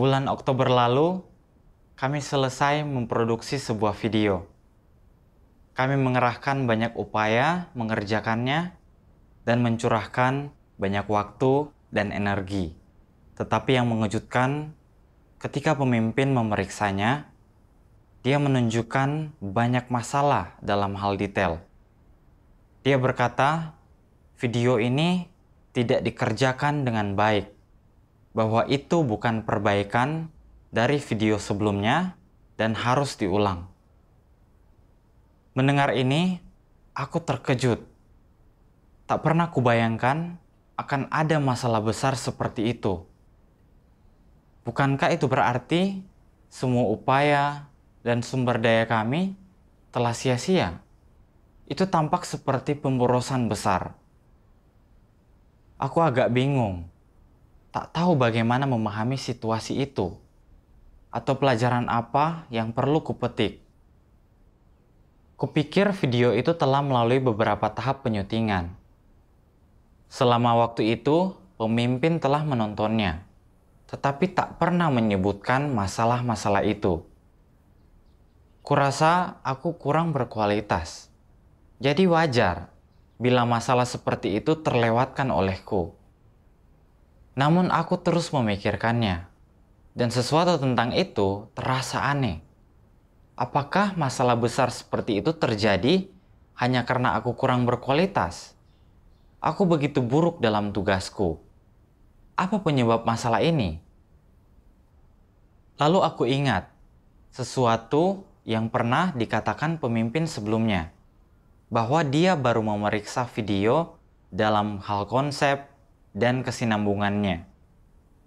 bulan Oktober lalu, kami selesai memproduksi sebuah video. Kami mengerahkan banyak upaya mengerjakannya dan mencurahkan banyak waktu dan energi. Tetapi yang mengejutkan, ketika pemimpin memeriksanya, dia menunjukkan banyak masalah dalam hal detail. Dia berkata, video ini tidak dikerjakan dengan baik bahwa itu bukan perbaikan dari video sebelumnya dan harus diulang. Mendengar ini, aku terkejut. Tak pernah kubayangkan akan ada masalah besar seperti itu. Bukankah itu berarti semua upaya dan sumber daya kami telah sia-sia? Itu tampak seperti pemborosan besar. Aku agak bingung tak tahu bagaimana memahami situasi itu atau pelajaran apa yang perlu kupetik. Kupikir video itu telah melalui beberapa tahap penyutingan. Selama waktu itu, pemimpin telah menontonnya, tetapi tak pernah menyebutkan masalah-masalah itu. Kurasa aku kurang berkualitas. Jadi wajar bila masalah seperti itu terlewatkan olehku. Namun aku terus memikirkannya. Dan sesuatu tentang itu terasa aneh. Apakah masalah besar seperti itu terjadi hanya karena aku kurang berkualitas? Aku begitu buruk dalam tugasku. Apa penyebab masalah ini? Lalu aku ingat sesuatu yang pernah dikatakan pemimpin sebelumnya, bahwa dia baru memeriksa video dalam hal konsep, dan kesinambungannya.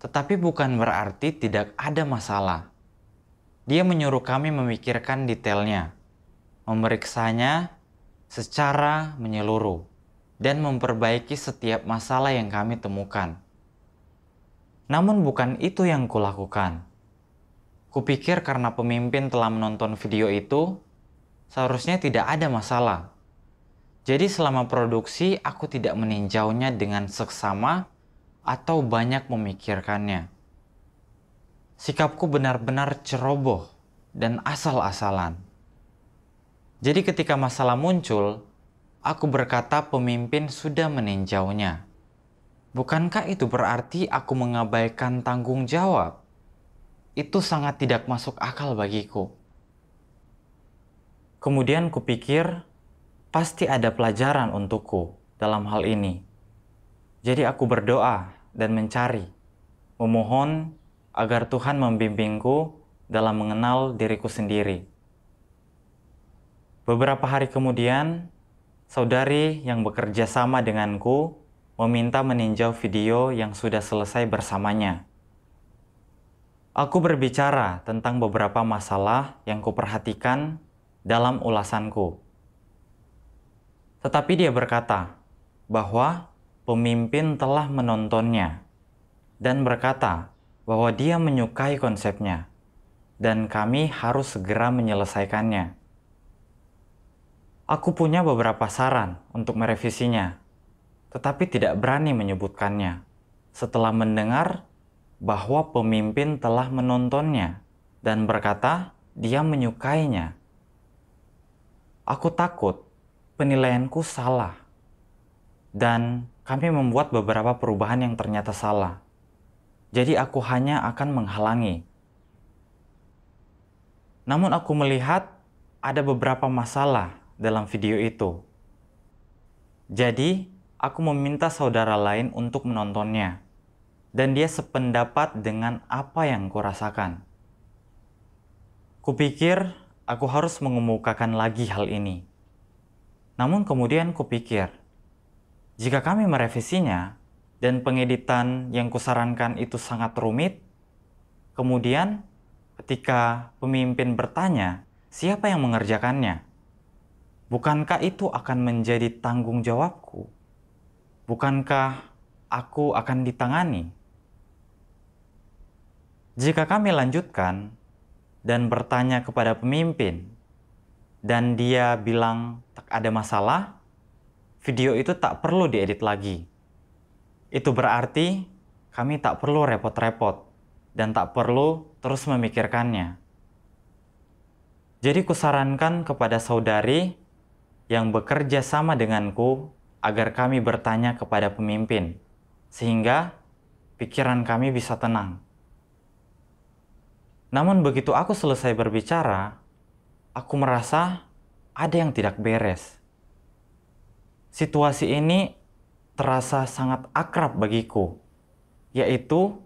Tetapi bukan berarti tidak ada masalah. Dia menyuruh kami memikirkan detailnya, memeriksanya secara menyeluruh, dan memperbaiki setiap masalah yang kami temukan. Namun bukan itu yang kulakukan. Kupikir karena pemimpin telah menonton video itu, seharusnya tidak ada masalah. Jadi selama produksi, aku tidak meninjaunya dengan seksama atau banyak memikirkannya. Sikapku benar-benar ceroboh dan asal-asalan. Jadi ketika masalah muncul, aku berkata pemimpin sudah meninjaunya. Bukankah itu berarti aku mengabaikan tanggung jawab? Itu sangat tidak masuk akal bagiku. Kemudian kupikir, pasti ada pelajaran untukku dalam hal ini. Jadi aku berdoa dan mencari, memohon agar Tuhan membimbingku dalam mengenal diriku sendiri. Beberapa hari kemudian, saudari yang bekerja sama denganku meminta meninjau video yang sudah selesai bersamanya. Aku berbicara tentang beberapa masalah yang kuperhatikan dalam ulasanku. Tetapi dia berkata bahwa pemimpin telah menontonnya dan berkata bahwa dia menyukai konsepnya dan kami harus segera menyelesaikannya. Aku punya beberapa saran untuk merevisinya, tetapi tidak berani menyebutkannya setelah mendengar bahwa pemimpin telah menontonnya dan berkata dia menyukainya. Aku takut penilaianku salah. Dan kami membuat beberapa perubahan yang ternyata salah. Jadi aku hanya akan menghalangi. Namun aku melihat ada beberapa masalah dalam video itu. Jadi, aku meminta saudara lain untuk menontonnya. Dan dia sependapat dengan apa yang kurasakan. Kupikir aku harus mengemukakan lagi hal ini. Namun kemudian kupikir, jika kami merevisinya dan pengeditan yang kusarankan itu sangat rumit, kemudian ketika pemimpin bertanya siapa yang mengerjakannya, bukankah itu akan menjadi tanggung jawabku? Bukankah aku akan ditangani? Jika kami lanjutkan dan bertanya kepada pemimpin dan dia bilang tak ada masalah, video itu tak perlu diedit lagi. Itu berarti kami tak perlu repot-repot dan tak perlu terus memikirkannya. Jadi kusarankan kepada saudari yang bekerja sama denganku agar kami bertanya kepada pemimpin, sehingga pikiran kami bisa tenang. Namun begitu aku selesai berbicara, aku merasa ada yang tidak beres. Situasi ini terasa sangat akrab bagiku, yaitu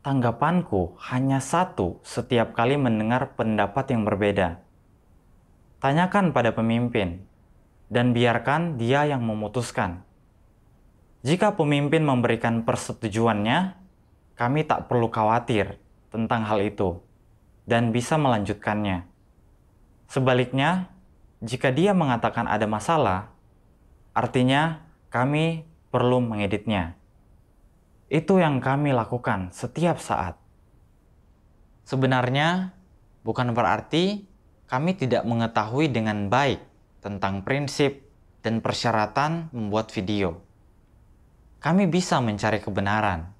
tanggapanku hanya satu setiap kali mendengar pendapat yang berbeda. Tanyakan pada pemimpin, dan biarkan dia yang memutuskan. Jika pemimpin memberikan persetujuannya, kami tak perlu khawatir tentang hal itu dan bisa melanjutkannya. Sebaliknya, jika dia mengatakan ada masalah, artinya kami perlu mengeditnya. Itu yang kami lakukan setiap saat. Sebenarnya, bukan berarti kami tidak mengetahui dengan baik tentang prinsip dan persyaratan membuat video. Kami bisa mencari kebenaran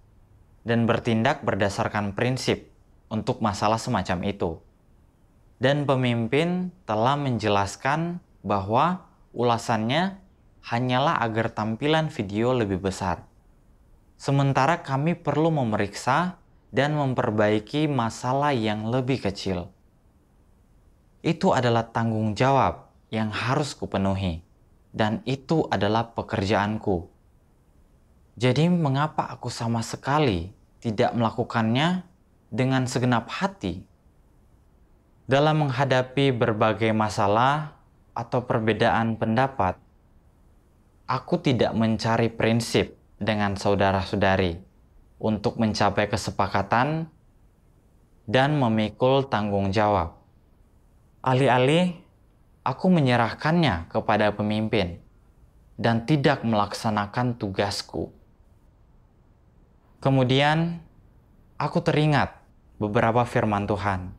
dan bertindak berdasarkan prinsip untuk masalah semacam itu dan pemimpin telah menjelaskan bahwa ulasannya hanyalah agar tampilan video lebih besar. Sementara kami perlu memeriksa dan memperbaiki masalah yang lebih kecil. Itu adalah tanggung jawab yang harus kupenuhi, dan itu adalah pekerjaanku. Jadi, mengapa aku sama sekali tidak melakukannya dengan segenap hati? dalam menghadapi berbagai masalah atau perbedaan pendapat, aku tidak mencari prinsip dengan saudara-saudari untuk mencapai kesepakatan dan memikul tanggung jawab. Alih-alih aku menyerahkannya kepada pemimpin dan tidak melaksanakan tugasku. Kemudian, aku teringat beberapa firman Tuhan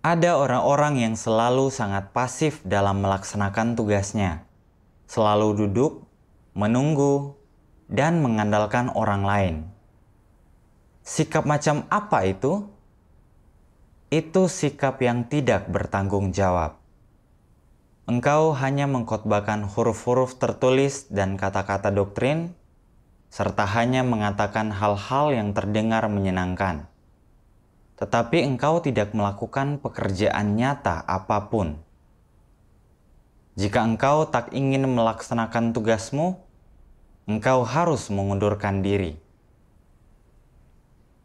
ada orang-orang yang selalu sangat pasif dalam melaksanakan tugasnya, selalu duduk, menunggu, dan mengandalkan orang lain. Sikap macam apa itu? Itu sikap yang tidak bertanggung jawab. Engkau hanya mengkhotbahkan huruf-huruf tertulis dan kata-kata doktrin serta hanya mengatakan hal-hal yang terdengar menyenangkan tetapi engkau tidak melakukan pekerjaan nyata apapun. Jika engkau tak ingin melaksanakan tugasmu, engkau harus mengundurkan diri.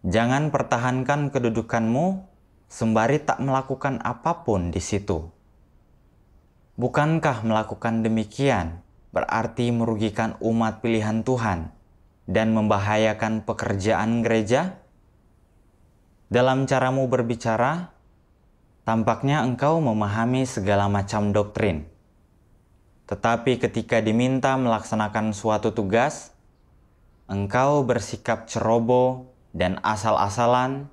Jangan pertahankan kedudukanmu sembari tak melakukan apapun di situ. Bukankah melakukan demikian berarti merugikan umat pilihan Tuhan dan membahayakan pekerjaan gereja? Dalam caramu berbicara, tampaknya engkau memahami segala macam doktrin. Tetapi ketika diminta melaksanakan suatu tugas, engkau bersikap ceroboh dan asal-asalan,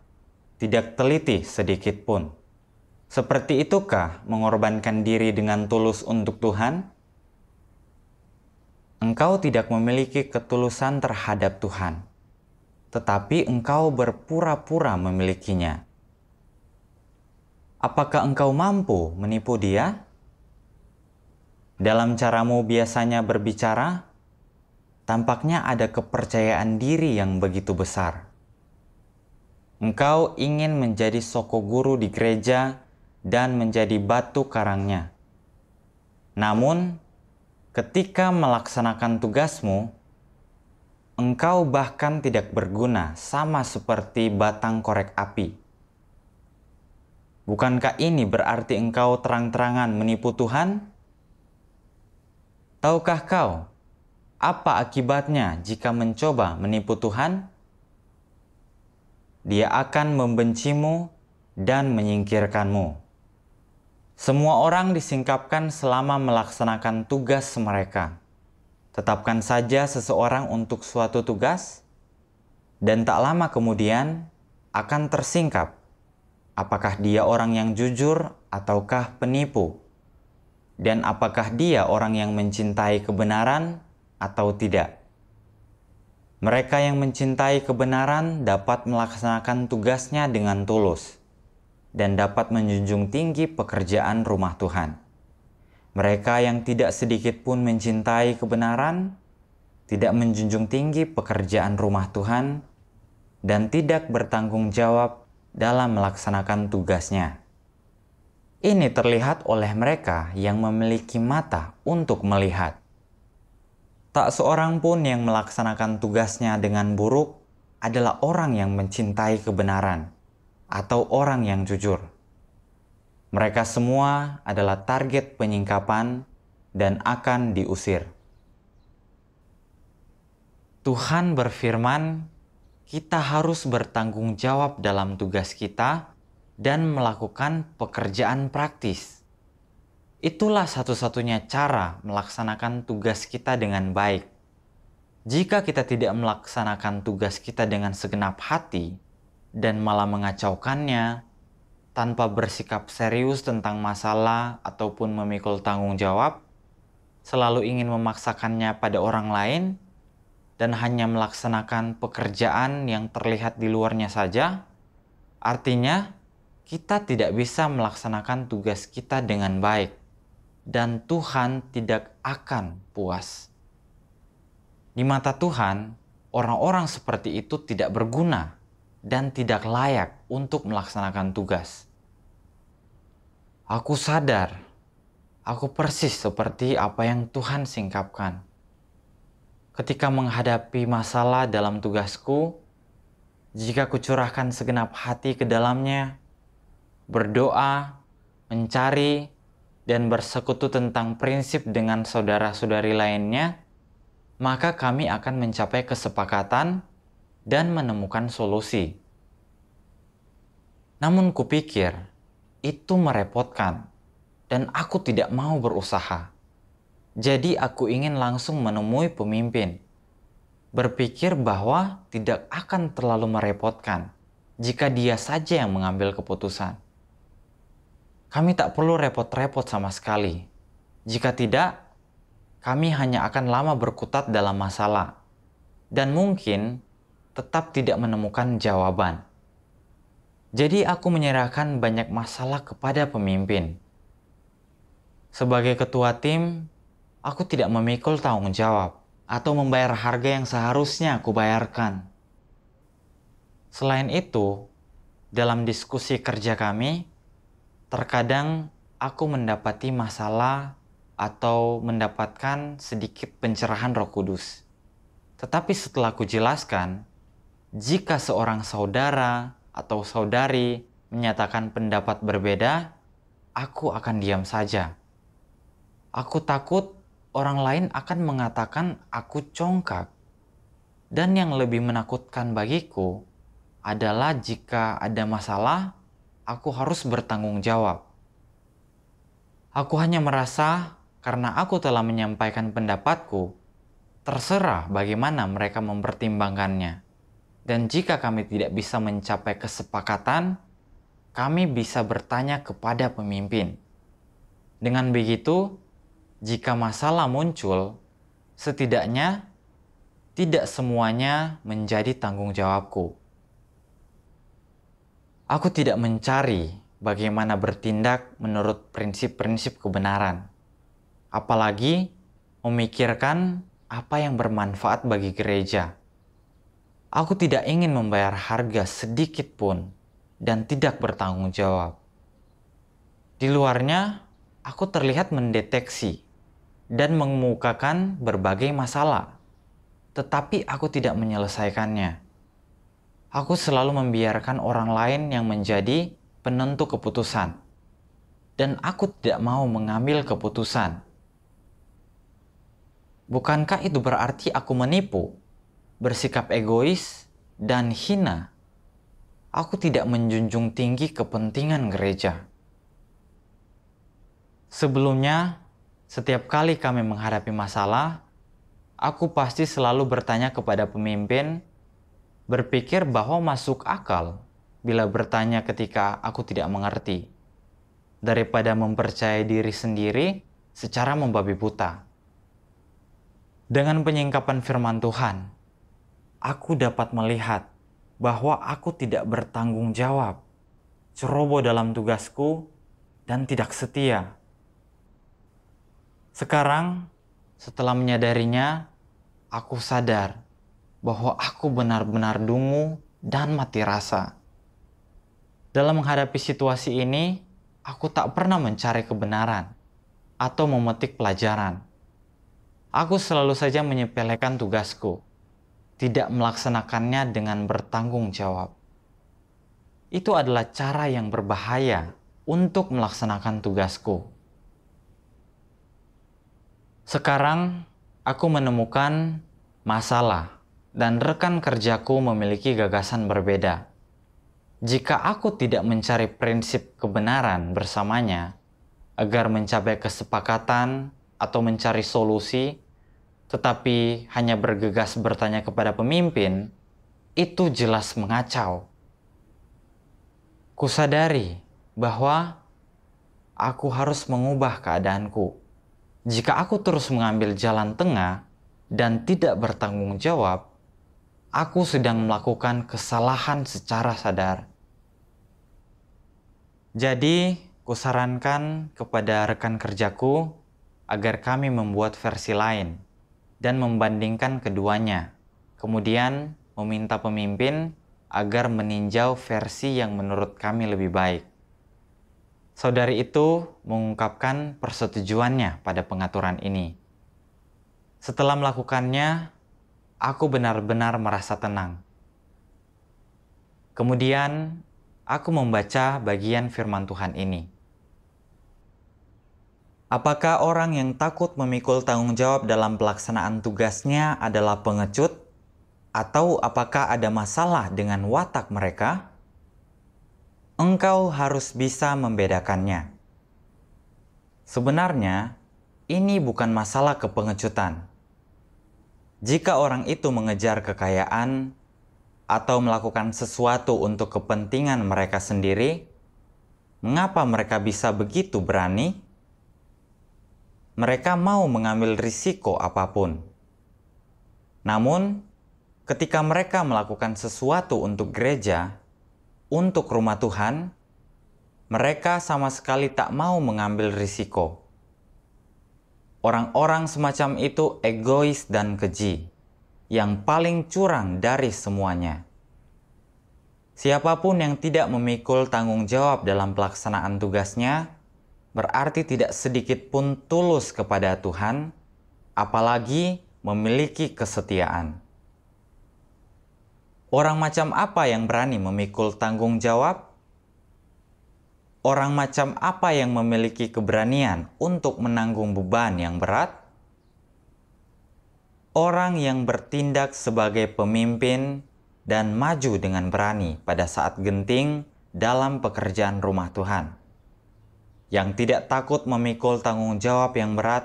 tidak teliti sedikit pun. Seperti itukah mengorbankan diri dengan tulus untuk Tuhan? Engkau tidak memiliki ketulusan terhadap Tuhan tetapi engkau berpura-pura memilikinya. Apakah engkau mampu menipu dia? Dalam caramu biasanya berbicara, tampaknya ada kepercayaan diri yang begitu besar. Engkau ingin menjadi soko guru di gereja dan menjadi batu karangnya. Namun, ketika melaksanakan tugasmu, Engkau bahkan tidak berguna, sama seperti batang korek api. Bukankah ini berarti engkau terang-terangan menipu Tuhan? Tahukah kau apa akibatnya jika mencoba menipu Tuhan? Dia akan membencimu dan menyingkirkanmu. Semua orang disingkapkan selama melaksanakan tugas mereka. Tetapkan saja seseorang untuk suatu tugas, dan tak lama kemudian akan tersingkap. Apakah dia orang yang jujur ataukah penipu? Dan apakah dia orang yang mencintai kebenaran atau tidak? Mereka yang mencintai kebenaran dapat melaksanakan tugasnya dengan tulus dan dapat menjunjung tinggi pekerjaan rumah Tuhan. Mereka yang tidak sedikit pun mencintai kebenaran, tidak menjunjung tinggi pekerjaan rumah Tuhan, dan tidak bertanggung jawab dalam melaksanakan tugasnya. Ini terlihat oleh mereka yang memiliki mata untuk melihat. Tak seorang pun yang melaksanakan tugasnya dengan buruk adalah orang yang mencintai kebenaran atau orang yang jujur mereka semua adalah target penyingkapan dan akan diusir. Tuhan berfirman, kita harus bertanggung jawab dalam tugas kita dan melakukan pekerjaan praktis. Itulah satu-satunya cara melaksanakan tugas kita dengan baik. Jika kita tidak melaksanakan tugas kita dengan segenap hati dan malah mengacaukannya, tanpa bersikap serius tentang masalah ataupun memikul tanggung jawab, selalu ingin memaksakannya pada orang lain, dan hanya melaksanakan pekerjaan yang terlihat di luarnya saja, artinya kita tidak bisa melaksanakan tugas kita dengan baik, dan Tuhan tidak akan puas. Di mata Tuhan, orang-orang seperti itu tidak berguna dan tidak layak untuk melaksanakan tugas. Aku sadar, aku persis seperti apa yang Tuhan singkapkan. Ketika menghadapi masalah dalam tugasku, jika kucurahkan segenap hati ke dalamnya, berdoa, mencari, dan bersekutu tentang prinsip dengan saudara-saudari lainnya, maka kami akan mencapai kesepakatan dan menemukan solusi. Namun kupikir itu merepotkan dan aku tidak mau berusaha. Jadi aku ingin langsung menemui pemimpin. Berpikir bahwa tidak akan terlalu merepotkan jika dia saja yang mengambil keputusan. Kami tak perlu repot-repot sama sekali. Jika tidak, kami hanya akan lama berkutat dalam masalah. Dan mungkin tetap tidak menemukan jawaban. Jadi aku menyerahkan banyak masalah kepada pemimpin. Sebagai ketua tim, aku tidak memikul tanggung jawab atau membayar harga yang seharusnya aku bayarkan. Selain itu, dalam diskusi kerja kami, terkadang aku mendapati masalah atau mendapatkan sedikit pencerahan Roh Kudus. Tetapi setelah kujelaskan, jelaskan, jika seorang saudara atau saudari menyatakan pendapat berbeda, aku akan diam saja. Aku takut orang lain akan mengatakan aku congkak. Dan yang lebih menakutkan bagiku adalah jika ada masalah, aku harus bertanggung jawab. Aku hanya merasa karena aku telah menyampaikan pendapatku, terserah bagaimana mereka mempertimbangkannya. Dan jika kami tidak bisa mencapai kesepakatan, kami bisa bertanya kepada pemimpin. Dengan begitu, jika masalah muncul, setidaknya tidak semuanya menjadi tanggung jawabku. Aku tidak mencari bagaimana bertindak menurut prinsip-prinsip kebenaran, apalagi memikirkan apa yang bermanfaat bagi gereja. Aku tidak ingin membayar harga sedikit pun dan tidak bertanggung jawab. Di luarnya, aku terlihat mendeteksi dan mengemukakan berbagai masalah, tetapi aku tidak menyelesaikannya. Aku selalu membiarkan orang lain yang menjadi penentu keputusan, dan aku tidak mau mengambil keputusan. Bukankah itu berarti aku menipu? bersikap egois dan hina, aku tidak menjunjung tinggi kepentingan gereja. Sebelumnya, setiap kali kami menghadapi masalah, aku pasti selalu bertanya kepada pemimpin, berpikir bahwa masuk akal bila bertanya ketika aku tidak mengerti, daripada mempercayai diri sendiri secara membabi buta. Dengan penyingkapan firman Tuhan, aku dapat melihat bahwa aku tidak bertanggung jawab, ceroboh dalam tugasku, dan tidak setia. Sekarang, setelah menyadarinya, aku sadar bahwa aku benar-benar dungu dan mati rasa. Dalam menghadapi situasi ini, aku tak pernah mencari kebenaran atau memetik pelajaran. Aku selalu saja menyepelekan tugasku tidak melaksanakannya dengan bertanggung jawab. Itu adalah cara yang berbahaya untuk melaksanakan tugasku. Sekarang aku menemukan masalah dan rekan kerjaku memiliki gagasan berbeda. Jika aku tidak mencari prinsip kebenaran bersamanya agar mencapai kesepakatan atau mencari solusi, tetapi hanya bergegas bertanya kepada pemimpin, itu jelas mengacau. Kusadari bahwa aku harus mengubah keadaanku. Jika aku terus mengambil jalan tengah dan tidak bertanggung jawab, aku sedang melakukan kesalahan secara sadar. Jadi, kusarankan kepada rekan kerjaku agar kami membuat versi lain dan membandingkan keduanya. Kemudian meminta pemimpin agar meninjau versi yang menurut kami lebih baik. Saudari itu mengungkapkan persetujuannya pada pengaturan ini. Setelah melakukannya, aku benar-benar merasa tenang. Kemudian, aku membaca bagian firman Tuhan ini. Apakah orang yang takut memikul tanggung jawab dalam pelaksanaan tugasnya adalah pengecut, atau apakah ada masalah dengan watak mereka? Engkau harus bisa membedakannya. Sebenarnya, ini bukan masalah kepengecutan. Jika orang itu mengejar kekayaan atau melakukan sesuatu untuk kepentingan mereka sendiri, mengapa mereka bisa begitu berani? mereka mau mengambil risiko apapun. Namun, ketika mereka melakukan sesuatu untuk gereja, untuk rumah Tuhan, mereka sama sekali tak mau mengambil risiko. Orang-orang semacam itu egois dan keji, yang paling curang dari semuanya. Siapapun yang tidak memikul tanggung jawab dalam pelaksanaan tugasnya berarti tidak sedikit pun tulus kepada Tuhan, apalagi memiliki kesetiaan. Orang macam apa yang berani memikul tanggung jawab? Orang macam apa yang memiliki keberanian untuk menanggung beban yang berat? Orang yang bertindak sebagai pemimpin dan maju dengan berani pada saat genting dalam pekerjaan rumah Tuhan yang tidak takut memikul tanggung jawab yang berat,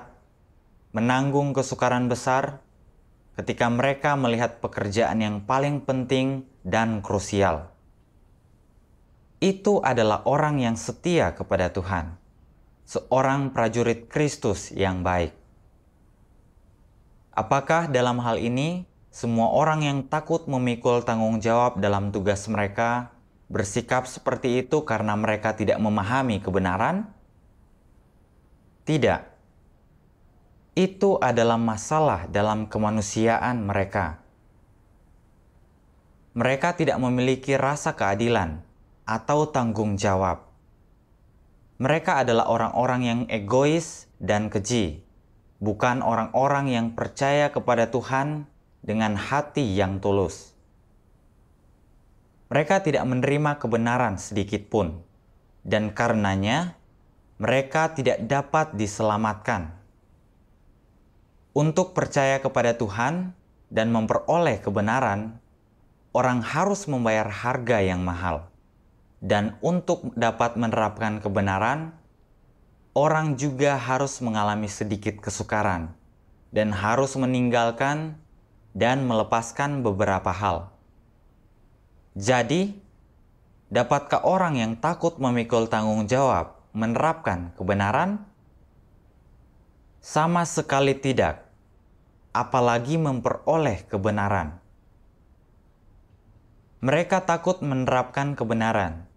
menanggung kesukaran besar ketika mereka melihat pekerjaan yang paling penting dan krusial. Itu adalah orang yang setia kepada Tuhan, seorang prajurit Kristus yang baik. Apakah dalam hal ini semua orang yang takut memikul tanggung jawab dalam tugas mereka bersikap seperti itu karena mereka tidak memahami kebenaran? Tidak. Itu adalah masalah dalam kemanusiaan mereka. Mereka tidak memiliki rasa keadilan atau tanggung jawab. Mereka adalah orang-orang yang egois dan keji, bukan orang-orang yang percaya kepada Tuhan dengan hati yang tulus. Mereka tidak menerima kebenaran sedikit pun, dan karenanya mereka tidak dapat diselamatkan. Untuk percaya kepada Tuhan dan memperoleh kebenaran, orang harus membayar harga yang mahal. Dan untuk dapat menerapkan kebenaran, orang juga harus mengalami sedikit kesukaran dan harus meninggalkan dan melepaskan beberapa hal. Jadi, dapatkah orang yang takut memikul tanggung jawab menerapkan kebenaran? Sama sekali tidak, apalagi memperoleh kebenaran. Mereka takut menerapkan kebenaran,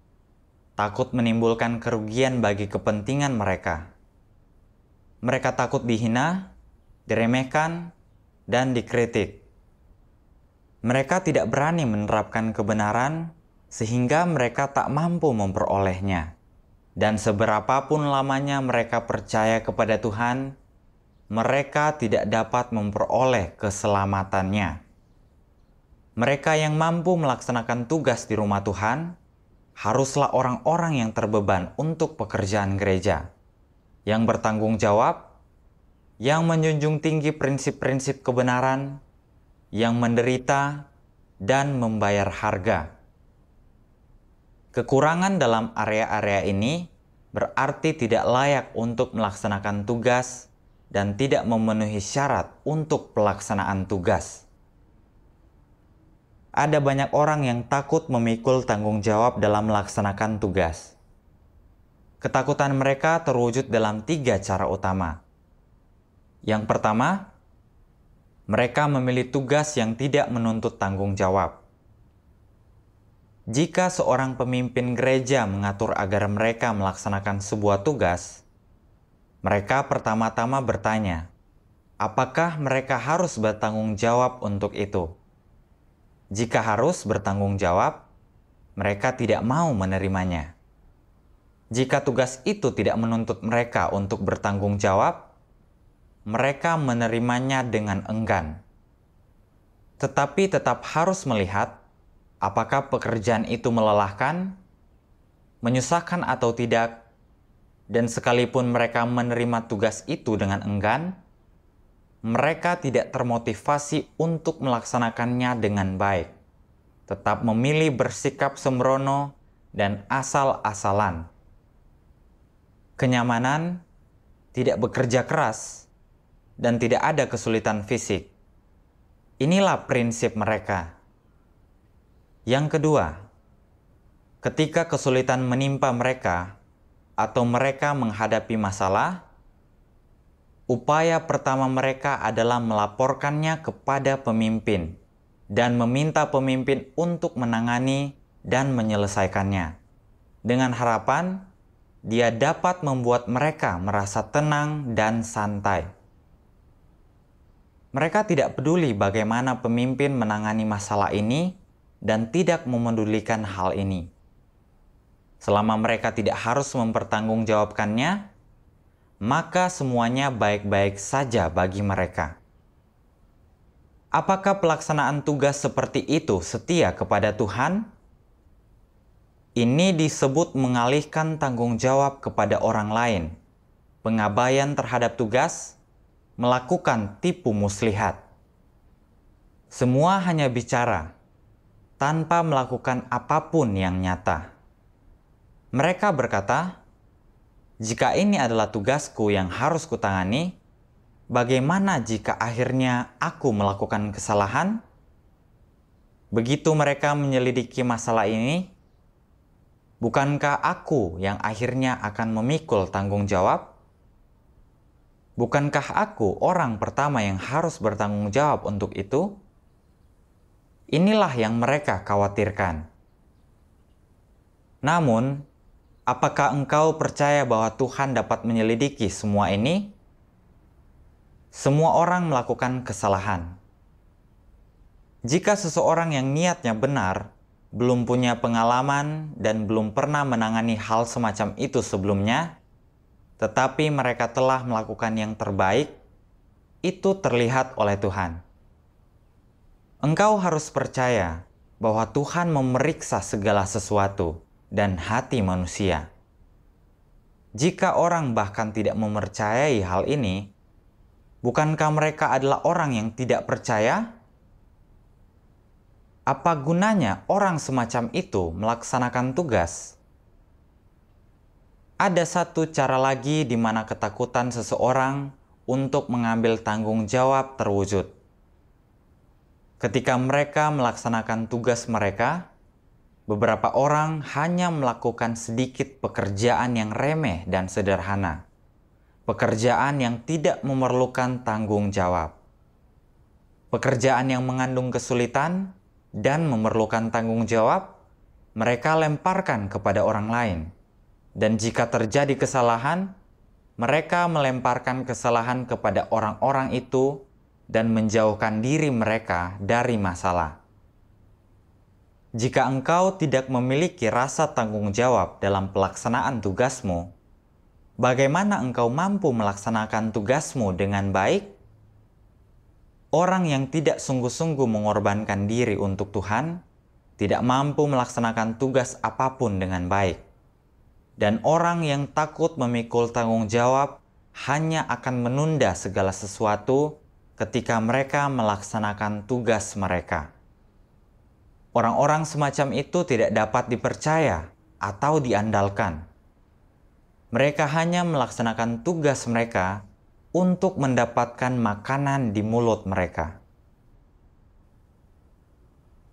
takut menimbulkan kerugian bagi kepentingan mereka. Mereka takut dihina, diremehkan, dan dikritik. Mereka tidak berani menerapkan kebenaran, sehingga mereka tak mampu memperolehnya. Dan seberapapun lamanya mereka percaya kepada Tuhan, mereka tidak dapat memperoleh keselamatannya. Mereka yang mampu melaksanakan tugas di rumah Tuhan haruslah orang-orang yang terbeban untuk pekerjaan gereja, yang bertanggung jawab, yang menjunjung tinggi prinsip-prinsip kebenaran, yang menderita, dan membayar harga. Kekurangan dalam area-area ini berarti tidak layak untuk melaksanakan tugas dan tidak memenuhi syarat untuk pelaksanaan tugas. Ada banyak orang yang takut memikul tanggung jawab dalam melaksanakan tugas. Ketakutan mereka terwujud dalam tiga cara utama. Yang pertama, mereka memilih tugas yang tidak menuntut tanggung jawab. Jika seorang pemimpin gereja mengatur agar mereka melaksanakan sebuah tugas, mereka pertama-tama bertanya, apakah mereka harus bertanggung jawab untuk itu? Jika harus bertanggung jawab, mereka tidak mau menerimanya. Jika tugas itu tidak menuntut mereka untuk bertanggung jawab, mereka menerimanya dengan enggan tetapi tetap harus melihat Apakah pekerjaan itu melelahkan, menyusahkan atau tidak? Dan sekalipun mereka menerima tugas itu dengan enggan, mereka tidak termotivasi untuk melaksanakannya dengan baik, tetap memilih bersikap sembrono dan asal-asalan. Kenyamanan tidak bekerja keras, dan tidak ada kesulitan fisik. Inilah prinsip mereka. Yang kedua, ketika kesulitan menimpa mereka atau mereka menghadapi masalah, upaya pertama mereka adalah melaporkannya kepada pemimpin dan meminta pemimpin untuk menangani dan menyelesaikannya. Dengan harapan, dia dapat membuat mereka merasa tenang dan santai. Mereka tidak peduli bagaimana pemimpin menangani masalah ini dan tidak memedulikan hal ini. Selama mereka tidak harus mempertanggungjawabkannya, maka semuanya baik-baik saja bagi mereka. Apakah pelaksanaan tugas seperti itu setia kepada Tuhan? Ini disebut mengalihkan tanggung jawab kepada orang lain, pengabaian terhadap tugas, melakukan tipu muslihat. Semua hanya bicara, tanpa melakukan apapun yang nyata. Mereka berkata, "Jika ini adalah tugasku yang harus kutangani, bagaimana jika akhirnya aku melakukan kesalahan?" Begitu mereka menyelidiki masalah ini, bukankah aku yang akhirnya akan memikul tanggung jawab? Bukankah aku orang pertama yang harus bertanggung jawab untuk itu? Inilah yang mereka khawatirkan. Namun, apakah engkau percaya bahwa Tuhan dapat menyelidiki semua ini? Semua orang melakukan kesalahan. Jika seseorang yang niatnya benar belum punya pengalaman dan belum pernah menangani hal semacam itu sebelumnya, tetapi mereka telah melakukan yang terbaik, itu terlihat oleh Tuhan. Engkau harus percaya bahwa Tuhan memeriksa segala sesuatu dan hati manusia. Jika orang bahkan tidak mempercayai hal ini, bukankah mereka adalah orang yang tidak percaya? Apa gunanya orang semacam itu melaksanakan tugas? Ada satu cara lagi di mana ketakutan seseorang untuk mengambil tanggung jawab terwujud Ketika mereka melaksanakan tugas mereka, beberapa orang hanya melakukan sedikit pekerjaan yang remeh dan sederhana, pekerjaan yang tidak memerlukan tanggung jawab, pekerjaan yang mengandung kesulitan dan memerlukan tanggung jawab. Mereka lemparkan kepada orang lain, dan jika terjadi kesalahan, mereka melemparkan kesalahan kepada orang-orang itu dan menjauhkan diri mereka dari masalah. Jika engkau tidak memiliki rasa tanggung jawab dalam pelaksanaan tugasmu, bagaimana engkau mampu melaksanakan tugasmu dengan baik? Orang yang tidak sungguh-sungguh mengorbankan diri untuk Tuhan tidak mampu melaksanakan tugas apapun dengan baik, dan orang yang takut memikul tanggung jawab hanya akan menunda segala sesuatu ketika mereka melaksanakan tugas mereka. Orang-orang semacam itu tidak dapat dipercaya atau diandalkan. Mereka hanya melaksanakan tugas mereka untuk mendapatkan makanan di mulut mereka.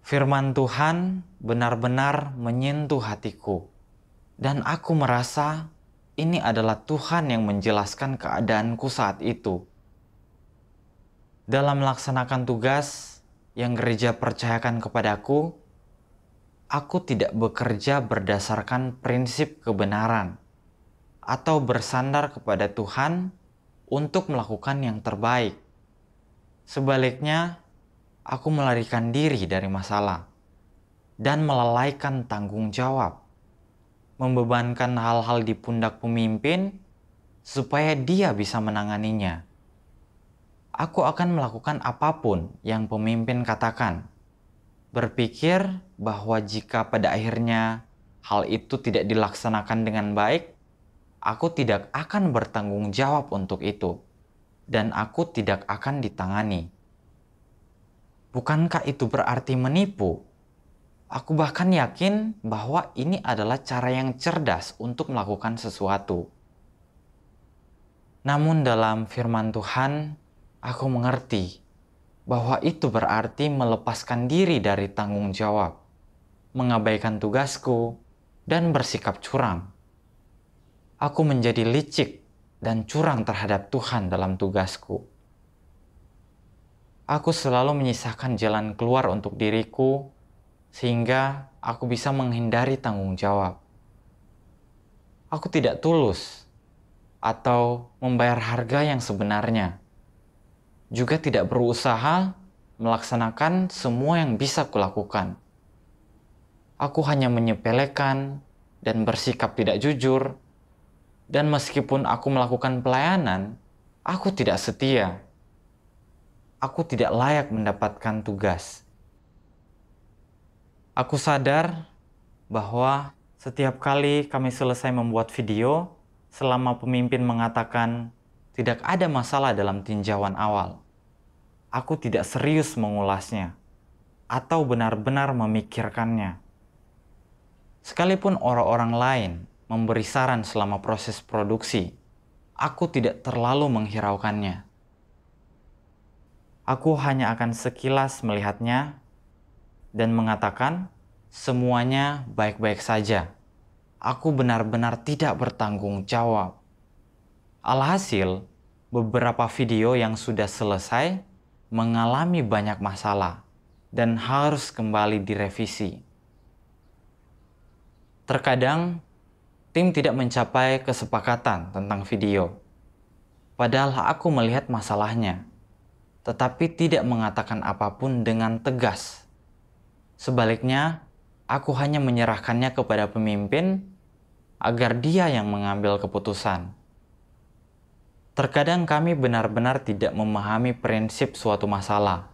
Firman Tuhan benar-benar menyentuh hatiku, dan aku merasa ini adalah Tuhan yang menjelaskan keadaanku saat itu dalam melaksanakan tugas yang gereja percayakan kepadaku, aku tidak bekerja berdasarkan prinsip kebenaran atau bersandar kepada Tuhan untuk melakukan yang terbaik. Sebaliknya, aku melarikan diri dari masalah dan melalaikan tanggung jawab, membebankan hal-hal di pundak pemimpin supaya dia bisa menanganinya aku akan melakukan apapun yang pemimpin katakan. Berpikir bahwa jika pada akhirnya hal itu tidak dilaksanakan dengan baik, aku tidak akan bertanggung jawab untuk itu, dan aku tidak akan ditangani. Bukankah itu berarti menipu? Aku bahkan yakin bahwa ini adalah cara yang cerdas untuk melakukan sesuatu. Namun, dalam firman Tuhan, aku mengerti bahwa itu berarti melepaskan diri dari tanggung jawab, mengabaikan tugasku, dan bersikap curang. Aku menjadi licik dan curang terhadap Tuhan dalam tugasku. Aku selalu menyisakan jalan keluar untuk diriku, sehingga aku bisa menghindari tanggung jawab. Aku tidak tulus atau membayar harga yang sebenarnya juga tidak berusaha melaksanakan semua yang bisa kulakukan. Aku hanya menyepelekan dan bersikap tidak jujur, dan meskipun aku melakukan pelayanan, aku tidak setia. Aku tidak layak mendapatkan tugas. Aku sadar bahwa setiap kali kami selesai membuat video, selama pemimpin mengatakan tidak ada masalah dalam tinjauan awal. Aku tidak serius mengulasnya atau benar-benar memikirkannya. Sekalipun orang-orang lain memberi saran selama proses produksi, aku tidak terlalu menghiraukannya. Aku hanya akan sekilas melihatnya dan mengatakan semuanya baik-baik saja. Aku benar-benar tidak bertanggung jawab. Alhasil, beberapa video yang sudah selesai mengalami banyak masalah dan harus kembali direvisi. Terkadang, tim tidak mencapai kesepakatan tentang video. Padahal aku melihat masalahnya, tetapi tidak mengatakan apapun dengan tegas. Sebaliknya, aku hanya menyerahkannya kepada pemimpin agar dia yang mengambil keputusan. Terkadang kami benar-benar tidak memahami prinsip suatu masalah,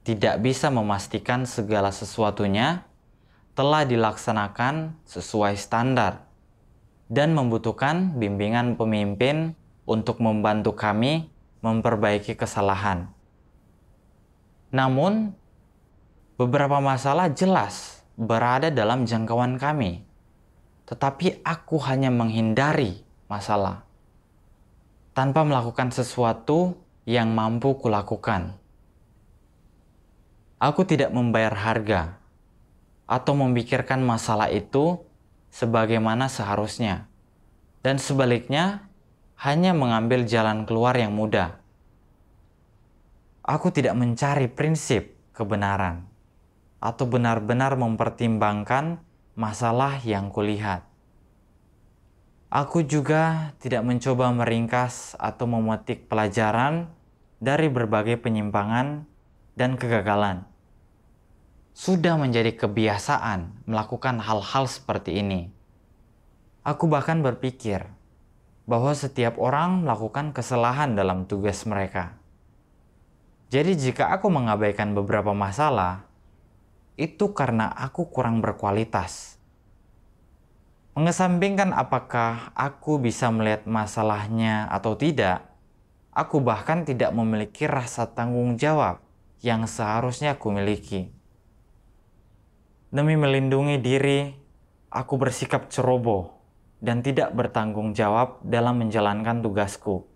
tidak bisa memastikan segala sesuatunya telah dilaksanakan sesuai standar, dan membutuhkan bimbingan pemimpin untuk membantu kami memperbaiki kesalahan. Namun, beberapa masalah jelas berada dalam jangkauan kami, tetapi aku hanya menghindari masalah tanpa melakukan sesuatu yang mampu kulakukan. Aku tidak membayar harga atau memikirkan masalah itu sebagaimana seharusnya, dan sebaliknya hanya mengambil jalan keluar yang mudah. Aku tidak mencari prinsip kebenaran atau benar-benar mempertimbangkan masalah yang kulihat. Aku juga tidak mencoba meringkas atau memetik pelajaran dari berbagai penyimpangan dan kegagalan. Sudah menjadi kebiasaan melakukan hal-hal seperti ini. Aku bahkan berpikir bahwa setiap orang melakukan kesalahan dalam tugas mereka. Jadi, jika aku mengabaikan beberapa masalah, itu karena aku kurang berkualitas Mengesampingkan apakah aku bisa melihat masalahnya atau tidak, aku bahkan tidak memiliki rasa tanggung jawab yang seharusnya aku miliki. Demi melindungi diri, aku bersikap ceroboh dan tidak bertanggung jawab dalam menjalankan tugasku.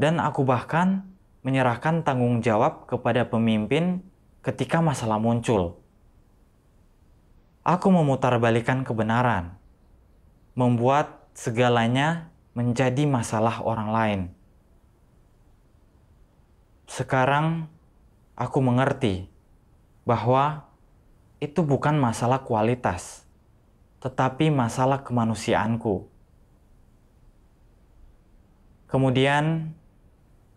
Dan aku bahkan menyerahkan tanggung jawab kepada pemimpin ketika masalah muncul. Aku memutarbalikan kebenaran membuat segalanya menjadi masalah orang lain. Sekarang aku mengerti bahwa itu bukan masalah kualitas, tetapi masalah kemanusiaanku. Kemudian,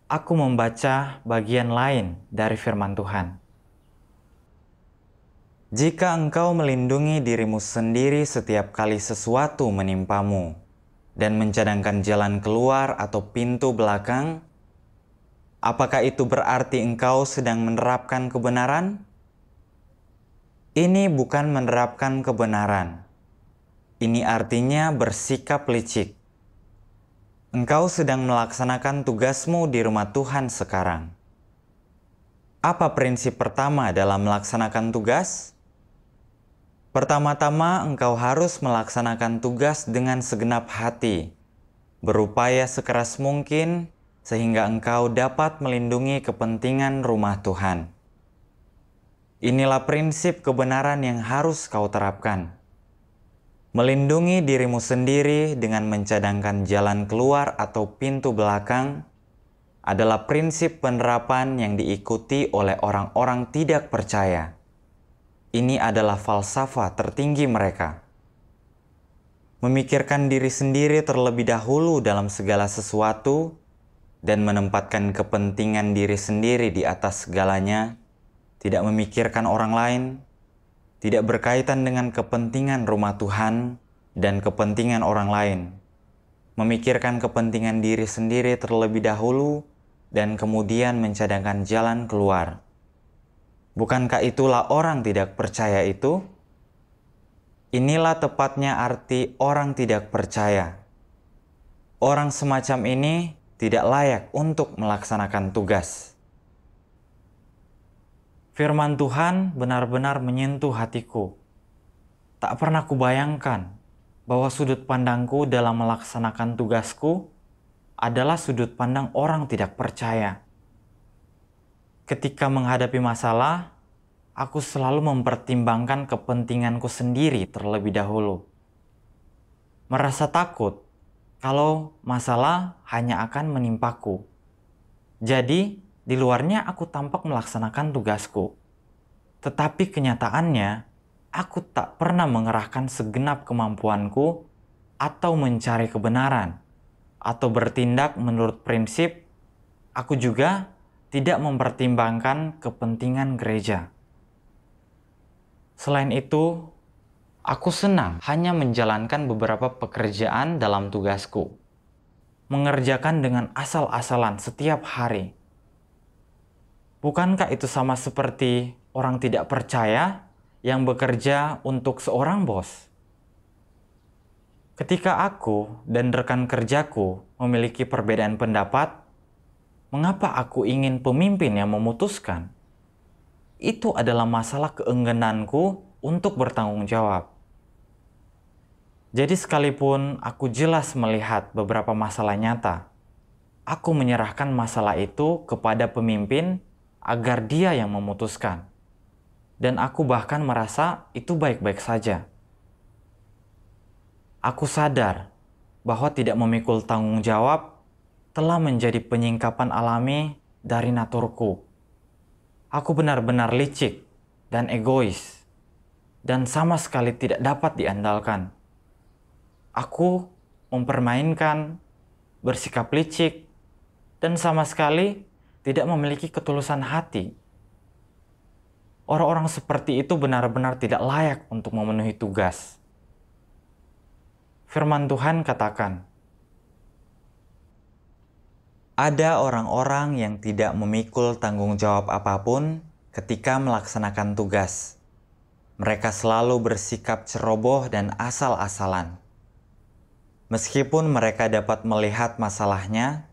aku membaca bagian lain dari firman Tuhan. Jika engkau melindungi dirimu sendiri setiap kali sesuatu menimpamu, dan mencadangkan jalan keluar atau pintu belakang, apakah itu berarti engkau sedang menerapkan kebenaran? Ini bukan menerapkan kebenaran. Ini artinya bersikap licik. Engkau sedang melaksanakan tugasmu di rumah Tuhan sekarang. Apa prinsip pertama dalam melaksanakan tugas? Pertama-tama, engkau harus melaksanakan tugas dengan segenap hati, berupaya sekeras mungkin sehingga engkau dapat melindungi kepentingan rumah Tuhan. Inilah prinsip kebenaran yang harus kau terapkan. Melindungi dirimu sendiri dengan mencadangkan jalan keluar atau pintu belakang adalah prinsip penerapan yang diikuti oleh orang-orang tidak percaya ini adalah falsafah tertinggi mereka. Memikirkan diri sendiri terlebih dahulu dalam segala sesuatu dan menempatkan kepentingan diri sendiri di atas segalanya, tidak memikirkan orang lain, tidak berkaitan dengan kepentingan rumah Tuhan dan kepentingan orang lain. Memikirkan kepentingan diri sendiri terlebih dahulu dan kemudian mencadangkan jalan keluar. Bukankah itulah orang tidak percaya itu? Inilah tepatnya arti orang tidak percaya. Orang semacam ini tidak layak untuk melaksanakan tugas. Firman Tuhan benar-benar menyentuh hatiku. Tak pernah kubayangkan bahwa sudut pandangku dalam melaksanakan tugasku adalah sudut pandang orang tidak percaya ketika menghadapi masalah, aku selalu mempertimbangkan kepentinganku sendiri terlebih dahulu. Merasa takut kalau masalah hanya akan menimpaku. Jadi, di luarnya aku tampak melaksanakan tugasku. Tetapi kenyataannya, aku tak pernah mengerahkan segenap kemampuanku atau mencari kebenaran, atau bertindak menurut prinsip, aku juga tidak mempertimbangkan kepentingan gereja. Selain itu, aku senang hanya menjalankan beberapa pekerjaan dalam tugasku, mengerjakan dengan asal-asalan setiap hari. Bukankah itu sama seperti orang tidak percaya yang bekerja untuk seorang bos? Ketika aku dan rekan kerjaku memiliki perbedaan pendapat, mengapa aku ingin pemimpin yang memutuskan? Itu adalah masalah keenggananku untuk bertanggung jawab. Jadi sekalipun aku jelas melihat beberapa masalah nyata, aku menyerahkan masalah itu kepada pemimpin agar dia yang memutuskan. Dan aku bahkan merasa itu baik-baik saja. Aku sadar bahwa tidak memikul tanggung jawab telah menjadi penyingkapan alami dari naturku. Aku benar-benar licik dan egois, dan sama sekali tidak dapat diandalkan. Aku mempermainkan, bersikap licik, dan sama sekali tidak memiliki ketulusan hati. Orang-orang seperti itu benar-benar tidak layak untuk memenuhi tugas. Firman Tuhan katakan, ada orang-orang yang tidak memikul tanggung jawab apapun ketika melaksanakan tugas. Mereka selalu bersikap ceroboh dan asal-asalan. Meskipun mereka dapat melihat masalahnya,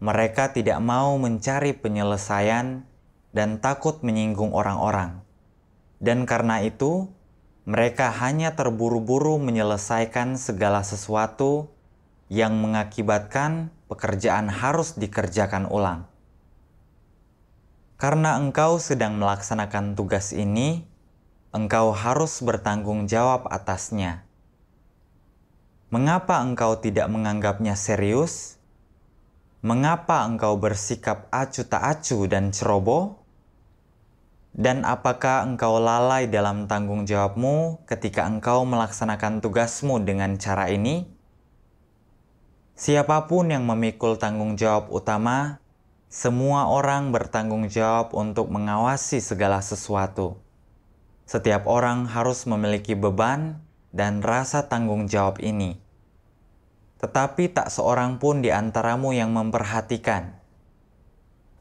mereka tidak mau mencari penyelesaian dan takut menyinggung orang-orang. Dan karena itu, mereka hanya terburu-buru menyelesaikan segala sesuatu yang mengakibatkan pekerjaan harus dikerjakan ulang. Karena engkau sedang melaksanakan tugas ini, engkau harus bertanggung jawab atasnya. Mengapa engkau tidak menganggapnya serius? Mengapa engkau bersikap acu tak acu dan ceroboh? Dan apakah engkau lalai dalam tanggung jawabmu ketika engkau melaksanakan tugasmu dengan cara ini? Siapapun yang memikul tanggung jawab utama, semua orang bertanggung jawab untuk mengawasi segala sesuatu. Setiap orang harus memiliki beban dan rasa tanggung jawab ini. Tetapi tak seorang pun di antaramu yang memperhatikan.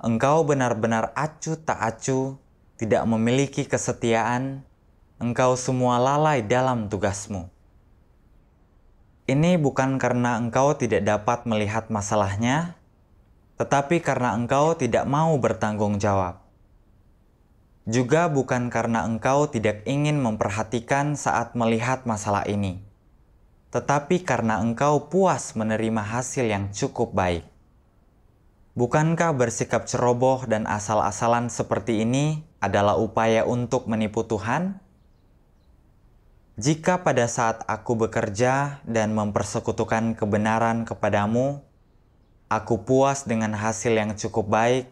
Engkau benar-benar acu tak acu, tidak memiliki kesetiaan, engkau semua lalai dalam tugasmu. Ini bukan karena engkau tidak dapat melihat masalahnya, tetapi karena engkau tidak mau bertanggung jawab. Juga bukan karena engkau tidak ingin memperhatikan saat melihat masalah ini, tetapi karena engkau puas menerima hasil yang cukup baik. Bukankah bersikap ceroboh dan asal-asalan seperti ini adalah upaya untuk menipu Tuhan? Jika pada saat aku bekerja dan mempersekutukan kebenaran kepadamu, aku puas dengan hasil yang cukup baik,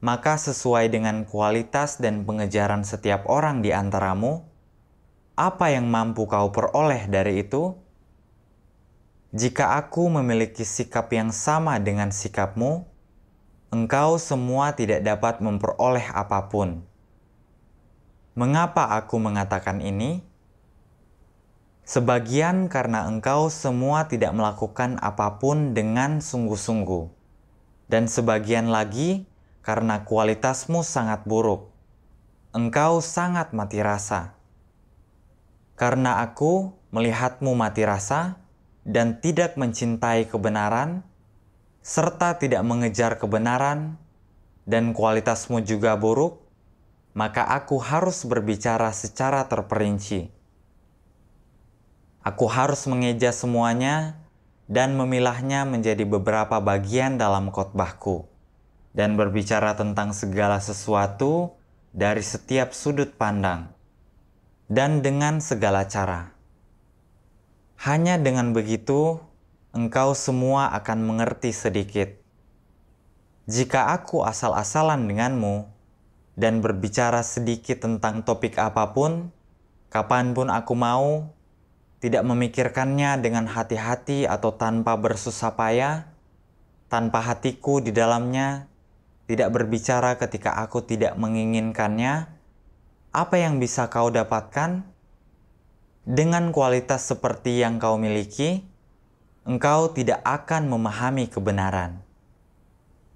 maka sesuai dengan kualitas dan pengejaran setiap orang di antaramu, apa yang mampu kau peroleh dari itu? Jika aku memiliki sikap yang sama dengan sikapmu, engkau semua tidak dapat memperoleh apapun. Mengapa aku mengatakan ini? Sebagian karena engkau semua tidak melakukan apapun dengan sungguh-sungguh, dan sebagian lagi karena kualitasmu sangat buruk. Engkau sangat mati rasa. Karena aku melihatmu mati rasa dan tidak mencintai kebenaran, serta tidak mengejar kebenaran, dan kualitasmu juga buruk, maka aku harus berbicara secara terperinci Aku harus mengeja semuanya dan memilahnya menjadi beberapa bagian dalam khotbahku dan berbicara tentang segala sesuatu dari setiap sudut pandang dan dengan segala cara. Hanya dengan begitu, engkau semua akan mengerti sedikit. Jika aku asal-asalan denganmu dan berbicara sedikit tentang topik apapun, kapanpun aku mau, tidak memikirkannya dengan hati-hati atau tanpa bersusah payah, tanpa hatiku di dalamnya, tidak berbicara ketika aku tidak menginginkannya, apa yang bisa kau dapatkan? Dengan kualitas seperti yang kau miliki, engkau tidak akan memahami kebenaran.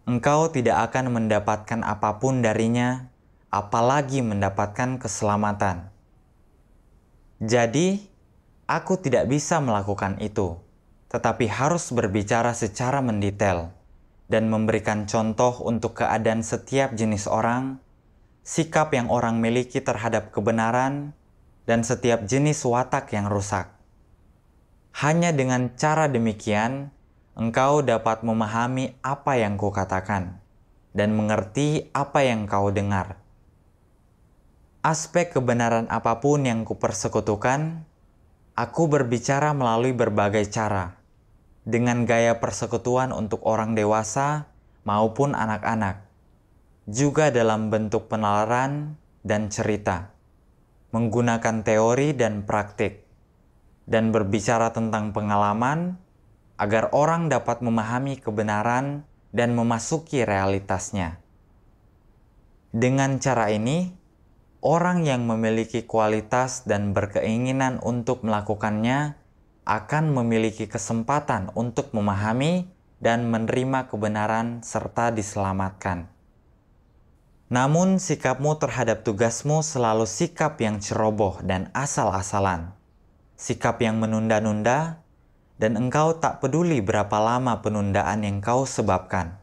Engkau tidak akan mendapatkan apapun darinya, apalagi mendapatkan keselamatan. Jadi, Aku tidak bisa melakukan itu, tetapi harus berbicara secara mendetail dan memberikan contoh untuk keadaan setiap jenis orang, sikap yang orang miliki terhadap kebenaran, dan setiap jenis watak yang rusak. Hanya dengan cara demikian, engkau dapat memahami apa yang kukatakan dan mengerti apa yang kau dengar. Aspek kebenaran apapun yang kupersekutukan, Aku berbicara melalui berbagai cara, dengan gaya persekutuan untuk orang dewasa maupun anak-anak, juga dalam bentuk penalaran dan cerita, menggunakan teori dan praktik, dan berbicara tentang pengalaman agar orang dapat memahami kebenaran dan memasuki realitasnya. Dengan cara ini, orang yang memiliki kualitas dan berkeinginan untuk melakukannya akan memiliki kesempatan untuk memahami dan menerima kebenaran serta diselamatkan. Namun, sikapmu terhadap tugasmu selalu sikap yang ceroboh dan asal-asalan, sikap yang menunda-nunda, dan engkau tak peduli berapa lama penundaan yang kau sebabkan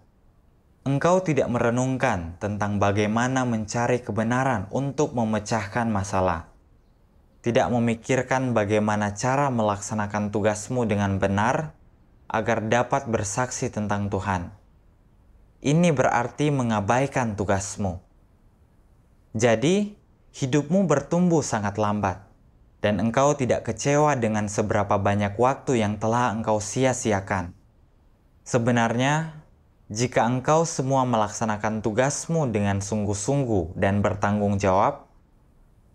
engkau tidak merenungkan tentang bagaimana mencari kebenaran untuk memecahkan masalah. Tidak memikirkan bagaimana cara melaksanakan tugasmu dengan benar agar dapat bersaksi tentang Tuhan. Ini berarti mengabaikan tugasmu. Jadi, hidupmu bertumbuh sangat lambat, dan engkau tidak kecewa dengan seberapa banyak waktu yang telah engkau sia-siakan. Sebenarnya, jika engkau semua melaksanakan tugasmu dengan sungguh-sungguh dan bertanggung jawab,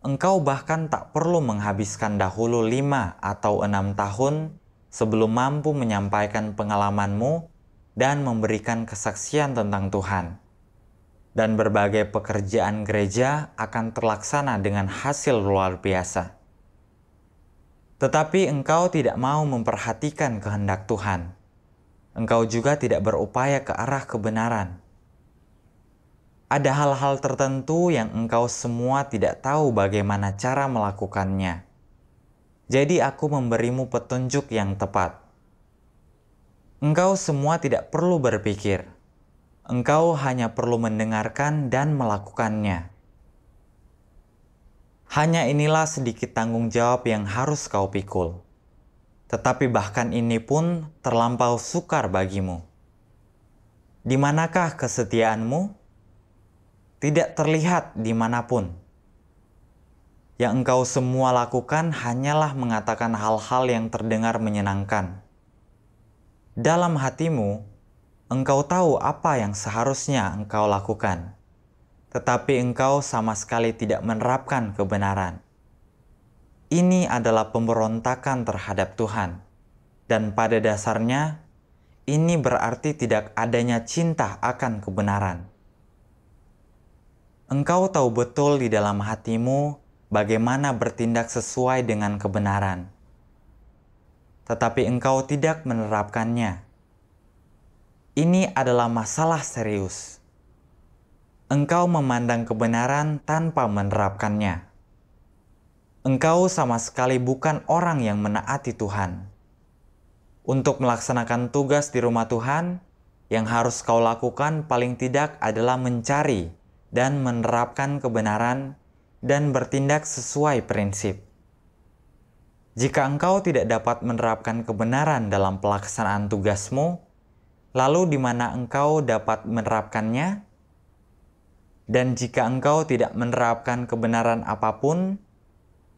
engkau bahkan tak perlu menghabiskan dahulu lima atau enam tahun sebelum mampu menyampaikan pengalamanmu dan memberikan kesaksian tentang Tuhan. Dan berbagai pekerjaan gereja akan terlaksana dengan hasil luar biasa. Tetapi engkau tidak mau memperhatikan kehendak Tuhan Engkau juga tidak berupaya ke arah kebenaran. Ada hal-hal tertentu yang engkau semua tidak tahu bagaimana cara melakukannya. Jadi aku memberimu petunjuk yang tepat. Engkau semua tidak perlu berpikir. Engkau hanya perlu mendengarkan dan melakukannya. Hanya inilah sedikit tanggung jawab yang harus kau pikul tetapi bahkan ini pun terlampau sukar bagimu. Di manakah kesetiaanmu? Tidak terlihat di dimanapun. Yang engkau semua lakukan hanyalah mengatakan hal-hal yang terdengar menyenangkan. Dalam hatimu, engkau tahu apa yang seharusnya engkau lakukan, tetapi engkau sama sekali tidak menerapkan kebenaran ini adalah pemberontakan terhadap Tuhan. Dan pada dasarnya, ini berarti tidak adanya cinta akan kebenaran. Engkau tahu betul di dalam hatimu bagaimana bertindak sesuai dengan kebenaran, tetapi engkau tidak menerapkannya. Ini adalah masalah serius. Engkau memandang kebenaran tanpa menerapkannya engkau sama sekali bukan orang yang menaati Tuhan. Untuk melaksanakan tugas di rumah Tuhan, yang harus kau lakukan paling tidak adalah mencari dan menerapkan kebenaran dan bertindak sesuai prinsip. Jika engkau tidak dapat menerapkan kebenaran dalam pelaksanaan tugasmu, lalu di mana engkau dapat menerapkannya? Dan jika engkau tidak menerapkan kebenaran apapun,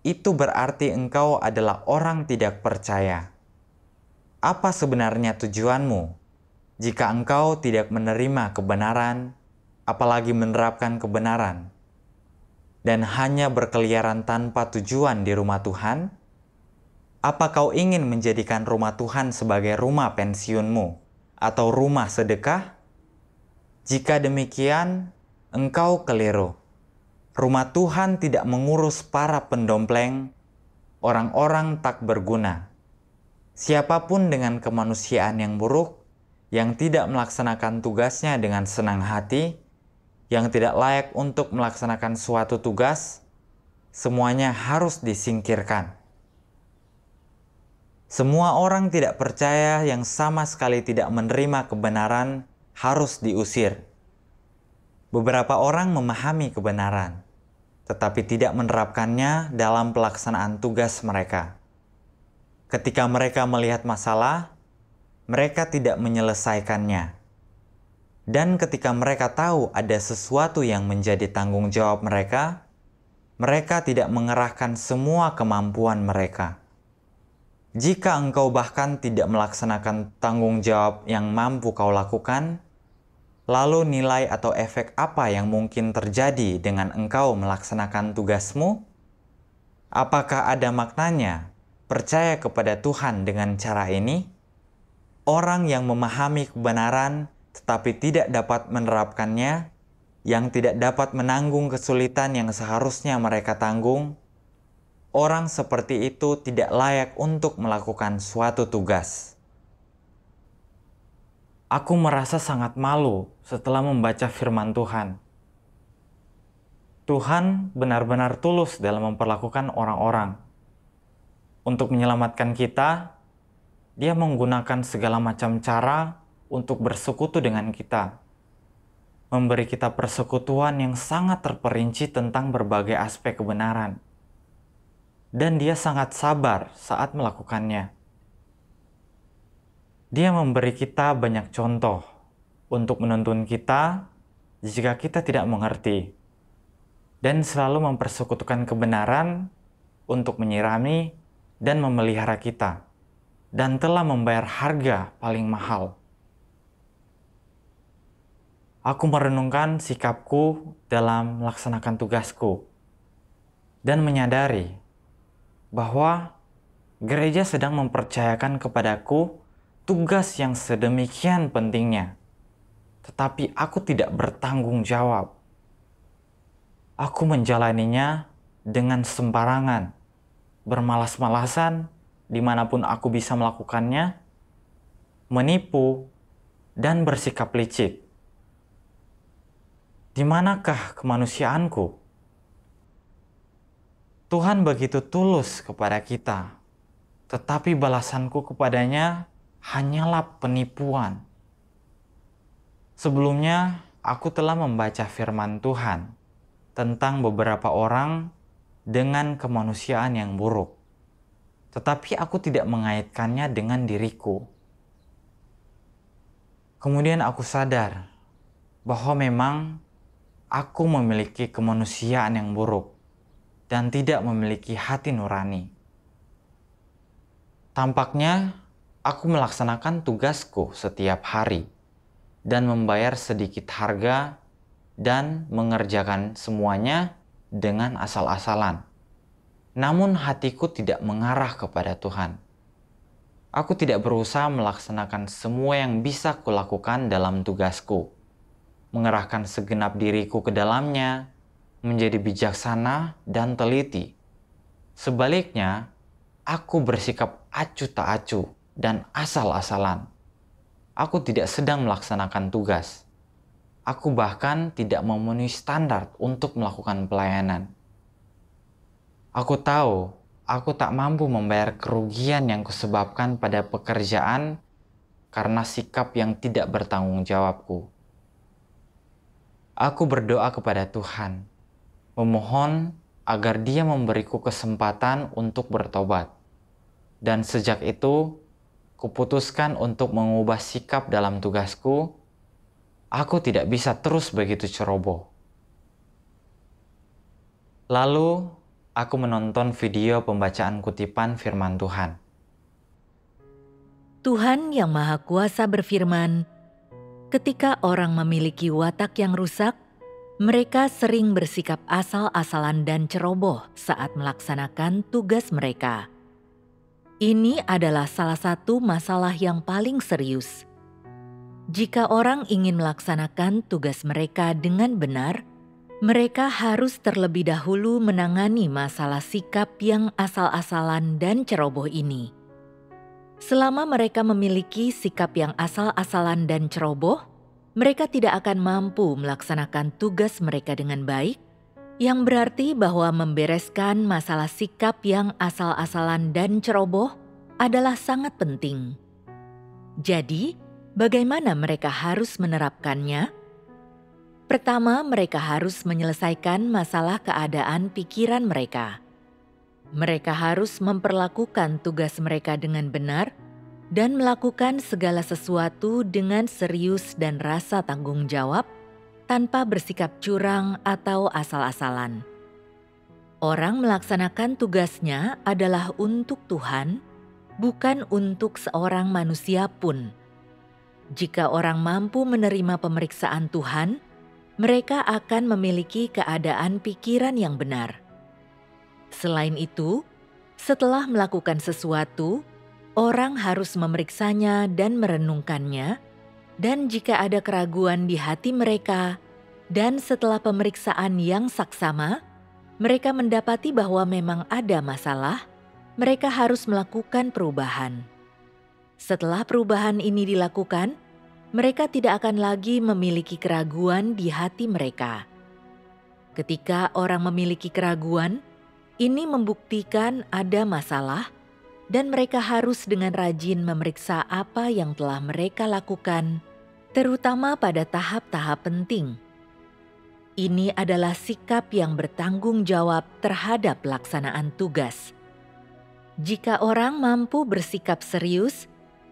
itu berarti engkau adalah orang tidak percaya. Apa sebenarnya tujuanmu jika engkau tidak menerima kebenaran, apalagi menerapkan kebenaran, dan hanya berkeliaran tanpa tujuan di rumah Tuhan? Apa kau ingin menjadikan rumah Tuhan sebagai rumah pensiunmu atau rumah sedekah? Jika demikian, engkau keliru rumah Tuhan tidak mengurus para pendompleng, orang-orang tak berguna. Siapapun dengan kemanusiaan yang buruk, yang tidak melaksanakan tugasnya dengan senang hati, yang tidak layak untuk melaksanakan suatu tugas, semuanya harus disingkirkan. Semua orang tidak percaya yang sama sekali tidak menerima kebenaran harus diusir Beberapa orang memahami kebenaran, tetapi tidak menerapkannya dalam pelaksanaan tugas mereka. Ketika mereka melihat masalah, mereka tidak menyelesaikannya. Dan ketika mereka tahu ada sesuatu yang menjadi tanggung jawab mereka, mereka tidak mengerahkan semua kemampuan mereka. Jika engkau bahkan tidak melaksanakan tanggung jawab yang mampu kau lakukan, Lalu nilai atau efek apa yang mungkin terjadi dengan engkau melaksanakan tugasmu? Apakah ada maknanya percaya kepada Tuhan dengan cara ini? Orang yang memahami kebenaran tetapi tidak dapat menerapkannya, yang tidak dapat menanggung kesulitan yang seharusnya mereka tanggung, orang seperti itu tidak layak untuk melakukan suatu tugas aku merasa sangat malu setelah membaca firman Tuhan. Tuhan benar-benar tulus dalam memperlakukan orang-orang. Untuk menyelamatkan kita, Dia menggunakan segala macam cara untuk bersekutu dengan kita, memberi kita persekutuan yang sangat terperinci tentang berbagai aspek kebenaran, dan Dia sangat sabar saat melakukannya. Dia memberi kita banyak contoh untuk menuntun kita jika kita tidak mengerti dan selalu mempersekutukan kebenaran untuk menyirami dan memelihara kita dan telah membayar harga paling mahal. Aku merenungkan sikapku dalam melaksanakan tugasku dan menyadari bahwa gereja sedang mempercayakan kepadaku tugas yang sedemikian pentingnya, tetapi aku tidak bertanggung jawab. Aku menjalaninya dengan sembarangan, bermalas-malasan dimanapun aku bisa melakukannya, menipu, dan bersikap licik. Di manakah kemanusiaanku? Tuhan begitu tulus kepada kita, tetapi balasanku kepadanya hanyalah penipuan. Sebelumnya, aku telah membaca firman Tuhan tentang beberapa orang dengan kemanusiaan yang buruk. Tetapi aku tidak mengaitkannya dengan diriku. Kemudian aku sadar bahwa memang aku memiliki kemanusiaan yang buruk dan tidak memiliki hati nurani. Tampaknya aku melaksanakan tugasku setiap hari dan membayar sedikit harga dan mengerjakan semuanya dengan asal-asalan. Namun hatiku tidak mengarah kepada Tuhan. Aku tidak berusaha melaksanakan semua yang bisa kulakukan dalam tugasku. Mengerahkan segenap diriku ke dalamnya, menjadi bijaksana dan teliti. Sebaliknya, aku bersikap acuh tak acuh dan asal-asalan. Aku tidak sedang melaksanakan tugas. Aku bahkan tidak memenuhi standar untuk melakukan pelayanan. Aku tahu aku tak mampu membayar kerugian yang kusebabkan pada pekerjaan karena sikap yang tidak bertanggung jawabku. Aku berdoa kepada Tuhan, memohon agar Dia memberiku kesempatan untuk bertobat, dan sejak itu kuputuskan untuk mengubah sikap dalam tugasku. Aku tidak bisa terus begitu ceroboh. Lalu, aku menonton video pembacaan kutipan firman Tuhan. Tuhan yang Maha Kuasa berfirman, ketika orang memiliki watak yang rusak, mereka sering bersikap asal-asalan dan ceroboh saat melaksanakan tugas mereka. Ini adalah salah satu masalah yang paling serius. Jika orang ingin melaksanakan tugas mereka dengan benar, mereka harus terlebih dahulu menangani masalah sikap yang asal-asalan dan ceroboh ini. Selama mereka memiliki sikap yang asal-asalan dan ceroboh, mereka tidak akan mampu melaksanakan tugas mereka dengan baik yang berarti bahwa membereskan masalah sikap yang asal-asalan dan ceroboh adalah sangat penting. Jadi, bagaimana mereka harus menerapkannya? Pertama, mereka harus menyelesaikan masalah keadaan pikiran mereka. Mereka harus memperlakukan tugas mereka dengan benar dan melakukan segala sesuatu dengan serius dan rasa tanggung jawab tanpa bersikap curang atau asal-asalan. Orang melaksanakan tugasnya adalah untuk Tuhan, bukan untuk seorang manusia pun. Jika orang mampu menerima pemeriksaan Tuhan, mereka akan memiliki keadaan pikiran yang benar. Selain itu, setelah melakukan sesuatu, orang harus memeriksanya dan merenungkannya, dan jika ada keraguan di hati mereka, dan setelah pemeriksaan yang saksama, mereka mendapati bahwa memang ada masalah, mereka harus melakukan perubahan. Setelah perubahan ini dilakukan, mereka tidak akan lagi memiliki keraguan di hati mereka. Ketika orang memiliki keraguan, ini membuktikan ada masalah, dan mereka harus dengan rajin memeriksa apa yang telah mereka lakukan, terutama pada tahap-tahap penting. Ini adalah sikap yang bertanggung jawab terhadap pelaksanaan tugas. Jika orang mampu bersikap serius,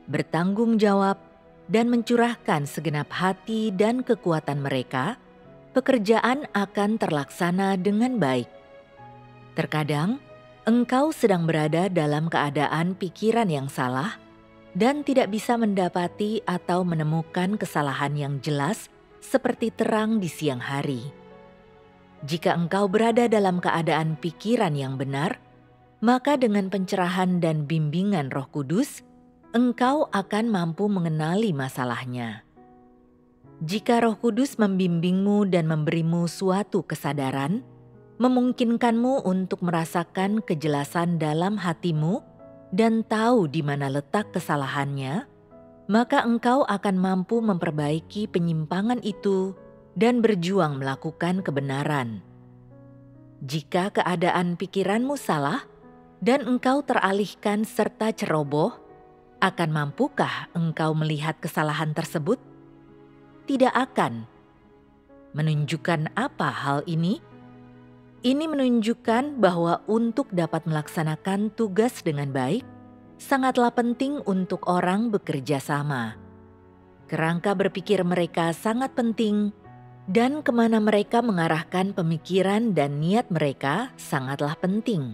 bertanggung jawab, dan mencurahkan segenap hati dan kekuatan mereka, pekerjaan akan terlaksana dengan baik. Terkadang engkau sedang berada dalam keadaan pikiran yang salah dan tidak bisa mendapati atau menemukan kesalahan yang jelas seperti terang di siang hari. Jika engkau berada dalam keadaan pikiran yang benar, maka dengan pencerahan dan bimbingan Roh Kudus, engkau akan mampu mengenali masalahnya. Jika Roh Kudus membimbingmu dan memberimu suatu kesadaran, memungkinkanmu untuk merasakan kejelasan dalam hatimu dan tahu di mana letak kesalahannya maka engkau akan mampu memperbaiki penyimpangan itu dan berjuang melakukan kebenaran. Jika keadaan pikiranmu salah dan engkau teralihkan serta ceroboh, akan mampukah engkau melihat kesalahan tersebut? Tidak akan. Menunjukkan apa hal ini? Ini menunjukkan bahwa untuk dapat melaksanakan tugas dengan baik, sangatlah penting untuk orang bekerja sama. Kerangka berpikir mereka sangat penting, dan kemana mereka mengarahkan pemikiran dan niat mereka sangatlah penting.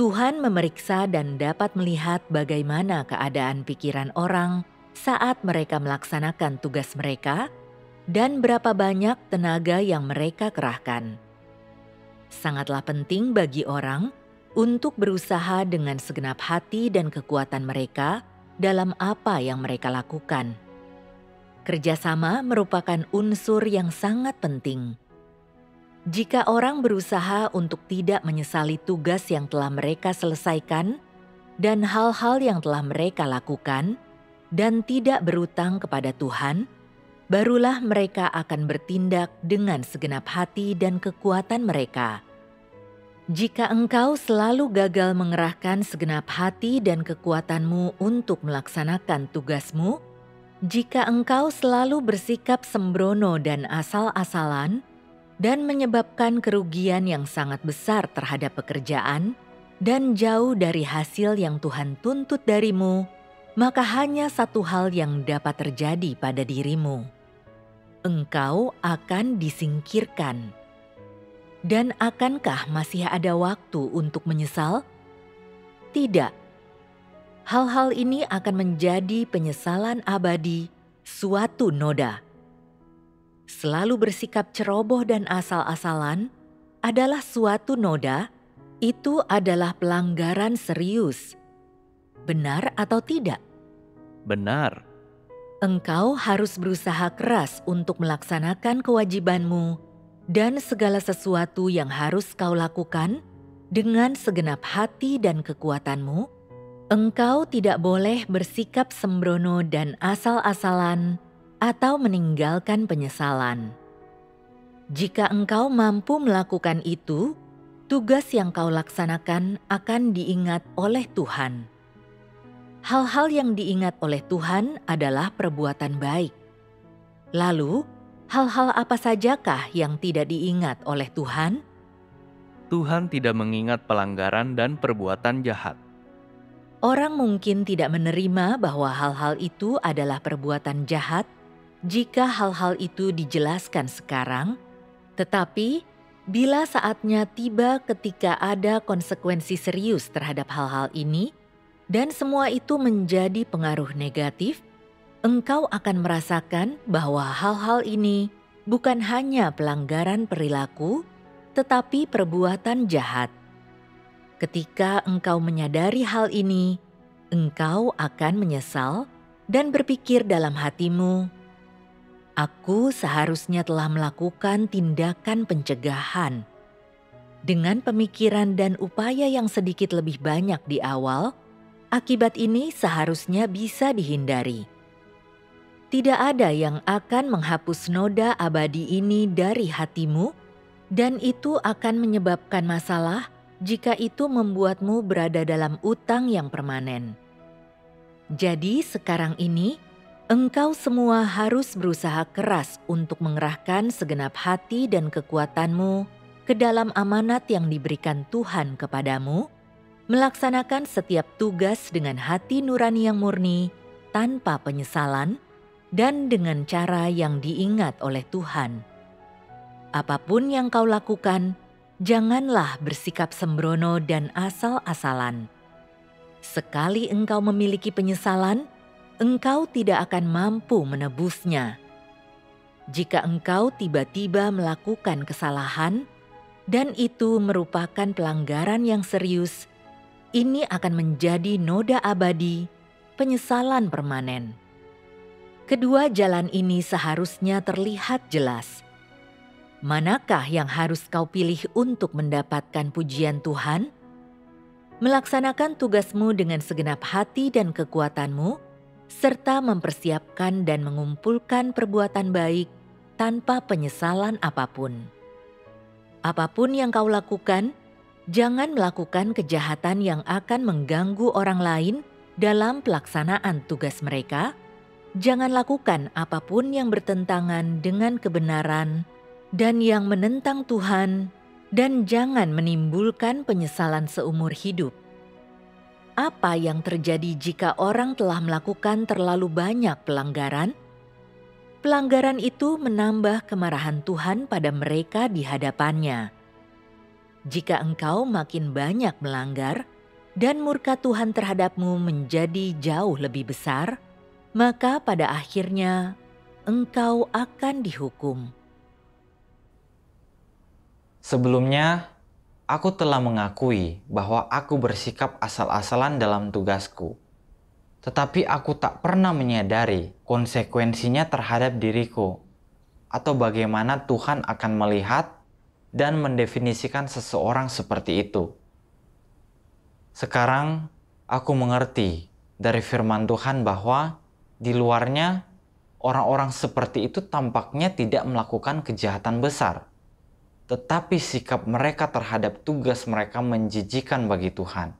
Tuhan memeriksa dan dapat melihat bagaimana keadaan pikiran orang saat mereka melaksanakan tugas mereka dan berapa banyak tenaga yang mereka kerahkan. Sangatlah penting bagi orang untuk berusaha dengan segenap hati dan kekuatan mereka dalam apa yang mereka lakukan. Kerjasama merupakan unsur yang sangat penting. Jika orang berusaha untuk tidak menyesali tugas yang telah mereka selesaikan dan hal-hal yang telah mereka lakukan, dan tidak berutang kepada Tuhan, barulah mereka akan bertindak dengan segenap hati dan kekuatan mereka. Jika engkau selalu gagal mengerahkan segenap hati dan kekuatanmu untuk melaksanakan tugasmu, jika engkau selalu bersikap sembrono dan asal-asalan, dan menyebabkan kerugian yang sangat besar terhadap pekerjaan, dan jauh dari hasil yang Tuhan tuntut darimu, maka hanya satu hal yang dapat terjadi pada dirimu: engkau akan disingkirkan dan akankah masih ada waktu untuk menyesal? Tidak. Hal-hal ini akan menjadi penyesalan abadi, suatu noda. Selalu bersikap ceroboh dan asal-asalan adalah suatu noda. Itu adalah pelanggaran serius. Benar atau tidak? Benar. Engkau harus berusaha keras untuk melaksanakan kewajibanmu dan segala sesuatu yang harus kau lakukan dengan segenap hati dan kekuatanmu, engkau tidak boleh bersikap sembrono dan asal-asalan atau meninggalkan penyesalan. Jika engkau mampu melakukan itu, tugas yang kau laksanakan akan diingat oleh Tuhan. Hal-hal yang diingat oleh Tuhan adalah perbuatan baik. Lalu, hal-hal apa sajakah yang tidak diingat oleh Tuhan? Tuhan tidak mengingat pelanggaran dan perbuatan jahat. Orang mungkin tidak menerima bahwa hal-hal itu adalah perbuatan jahat jika hal-hal itu dijelaskan sekarang, tetapi bila saatnya tiba ketika ada konsekuensi serius terhadap hal-hal ini, dan semua itu menjadi pengaruh negatif, engkau akan merasakan bahwa hal-hal ini bukan hanya pelanggaran perilaku, tetapi perbuatan jahat. Ketika engkau menyadari hal ini, engkau akan menyesal dan berpikir dalam hatimu, "Aku seharusnya telah melakukan tindakan pencegahan." Dengan pemikiran dan upaya yang sedikit lebih banyak di awal, akibat ini seharusnya bisa dihindari. Tidak ada yang akan menghapus noda abadi ini dari hatimu, dan itu akan menyebabkan masalah jika itu membuatmu berada dalam utang yang permanen. Jadi, sekarang ini engkau semua harus berusaha keras untuk mengerahkan segenap hati dan kekuatanmu ke dalam amanat yang diberikan Tuhan kepadamu, melaksanakan setiap tugas dengan hati nurani yang murni tanpa penyesalan dan dengan cara yang diingat oleh Tuhan. Apapun yang kau lakukan, janganlah bersikap sembrono dan asal-asalan. Sekali engkau memiliki penyesalan, engkau tidak akan mampu menebusnya. Jika engkau tiba-tiba melakukan kesalahan dan itu merupakan pelanggaran yang serius, ini akan menjadi noda abadi, penyesalan permanen. Kedua jalan ini seharusnya terlihat jelas. Manakah yang harus kau pilih untuk mendapatkan pujian Tuhan? Melaksanakan tugasmu dengan segenap hati dan kekuatanmu, serta mempersiapkan dan mengumpulkan perbuatan baik tanpa penyesalan apapun. Apapun yang kau lakukan, jangan melakukan kejahatan yang akan mengganggu orang lain dalam pelaksanaan tugas mereka jangan lakukan apapun yang bertentangan dengan kebenaran dan yang menentang Tuhan, dan jangan menimbulkan penyesalan seumur hidup. Apa yang terjadi jika orang telah melakukan terlalu banyak pelanggaran? Pelanggaran itu menambah kemarahan Tuhan pada mereka di hadapannya. Jika engkau makin banyak melanggar dan murka Tuhan terhadapmu menjadi jauh lebih besar, maka pada akhirnya engkau akan dihukum. Sebelumnya, aku telah mengakui bahwa aku bersikap asal-asalan dalam tugasku, tetapi aku tak pernah menyadari konsekuensinya terhadap diriku atau bagaimana Tuhan akan melihat dan mendefinisikan seseorang seperti itu. Sekarang aku mengerti dari firman Tuhan bahwa di luarnya orang-orang seperti itu tampaknya tidak melakukan kejahatan besar. Tetapi sikap mereka terhadap tugas mereka menjijikan bagi Tuhan.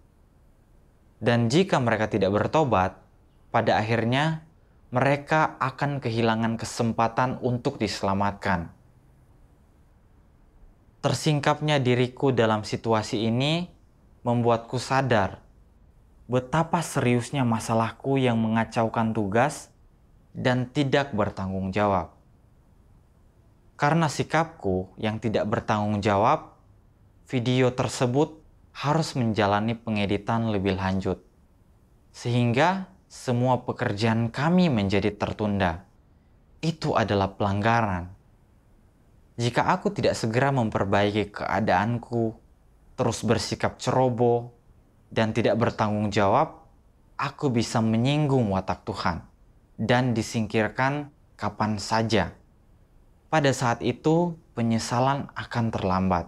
Dan jika mereka tidak bertobat, pada akhirnya mereka akan kehilangan kesempatan untuk diselamatkan. Tersingkapnya diriku dalam situasi ini membuatku sadar betapa seriusnya masalahku yang mengacaukan tugas dan tidak bertanggung jawab. Karena sikapku yang tidak bertanggung jawab, video tersebut harus menjalani pengeditan lebih lanjut. Sehingga semua pekerjaan kami menjadi tertunda. Itu adalah pelanggaran. Jika aku tidak segera memperbaiki keadaanku, terus bersikap ceroboh, dan tidak bertanggung jawab, aku bisa menyinggung watak Tuhan dan disingkirkan kapan saja. Pada saat itu, penyesalan akan terlambat.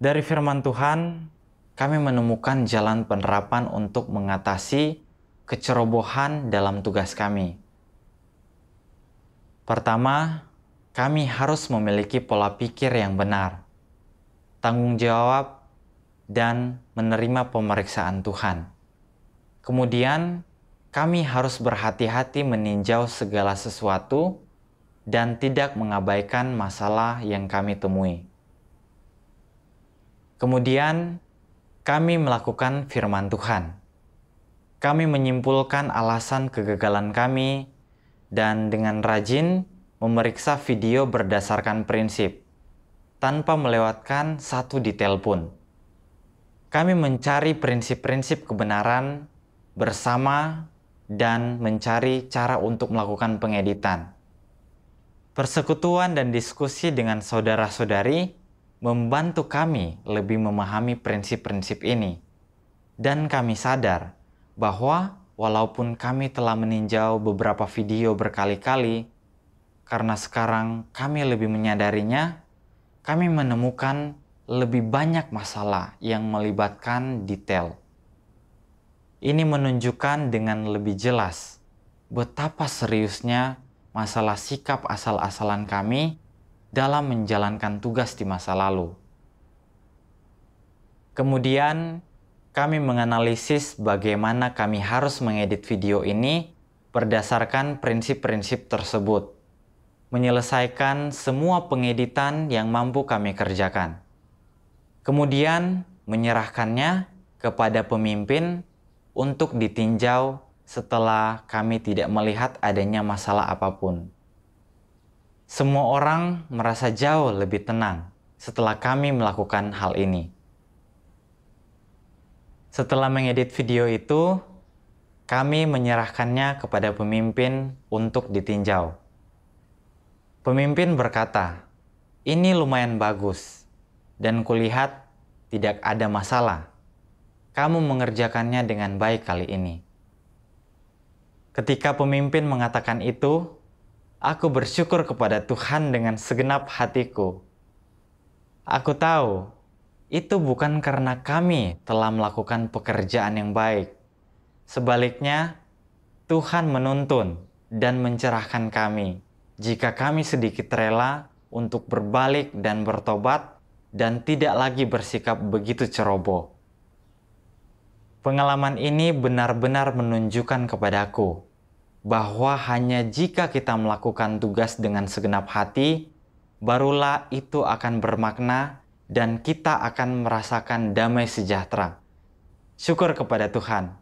Dari firman Tuhan, kami menemukan jalan penerapan untuk mengatasi kecerobohan dalam tugas kami. Pertama, kami harus memiliki pola pikir yang benar. Tanggung jawab dan menerima pemeriksaan Tuhan. Kemudian, kami harus berhati-hati meninjau segala sesuatu dan tidak mengabaikan masalah yang kami temui. Kemudian, kami melakukan firman Tuhan. Kami menyimpulkan alasan kegagalan kami dan dengan rajin memeriksa video berdasarkan prinsip, tanpa melewatkan satu detail pun. Kami mencari prinsip-prinsip kebenaran bersama dan mencari cara untuk melakukan pengeditan. Persekutuan dan diskusi dengan saudara-saudari membantu kami lebih memahami prinsip-prinsip ini. Dan kami sadar bahwa walaupun kami telah meninjau beberapa video berkali-kali, karena sekarang kami lebih menyadarinya, kami menemukan lebih banyak masalah yang melibatkan detail. Ini menunjukkan dengan lebih jelas betapa seriusnya masalah sikap asal-asalan kami dalam menjalankan tugas di masa lalu. Kemudian, kami menganalisis bagaimana kami harus mengedit video ini berdasarkan prinsip-prinsip tersebut, menyelesaikan semua pengeditan yang mampu kami kerjakan kemudian menyerahkannya kepada pemimpin untuk ditinjau setelah kami tidak melihat adanya masalah apapun. Semua orang merasa jauh lebih tenang setelah kami melakukan hal ini. Setelah mengedit video itu, kami menyerahkannya kepada pemimpin untuk ditinjau. Pemimpin berkata, "Ini lumayan bagus." dan kulihat tidak ada masalah. Kamu mengerjakannya dengan baik kali ini. Ketika pemimpin mengatakan itu, aku bersyukur kepada Tuhan dengan segenap hatiku. Aku tahu itu bukan karena kami telah melakukan pekerjaan yang baik. Sebaliknya, Tuhan menuntun dan mencerahkan kami jika kami sedikit rela untuk berbalik dan bertobat dan tidak lagi bersikap begitu ceroboh. Pengalaman ini benar-benar menunjukkan kepadaku bahwa hanya jika kita melakukan tugas dengan segenap hati, barulah itu akan bermakna dan kita akan merasakan damai sejahtera. Syukur kepada Tuhan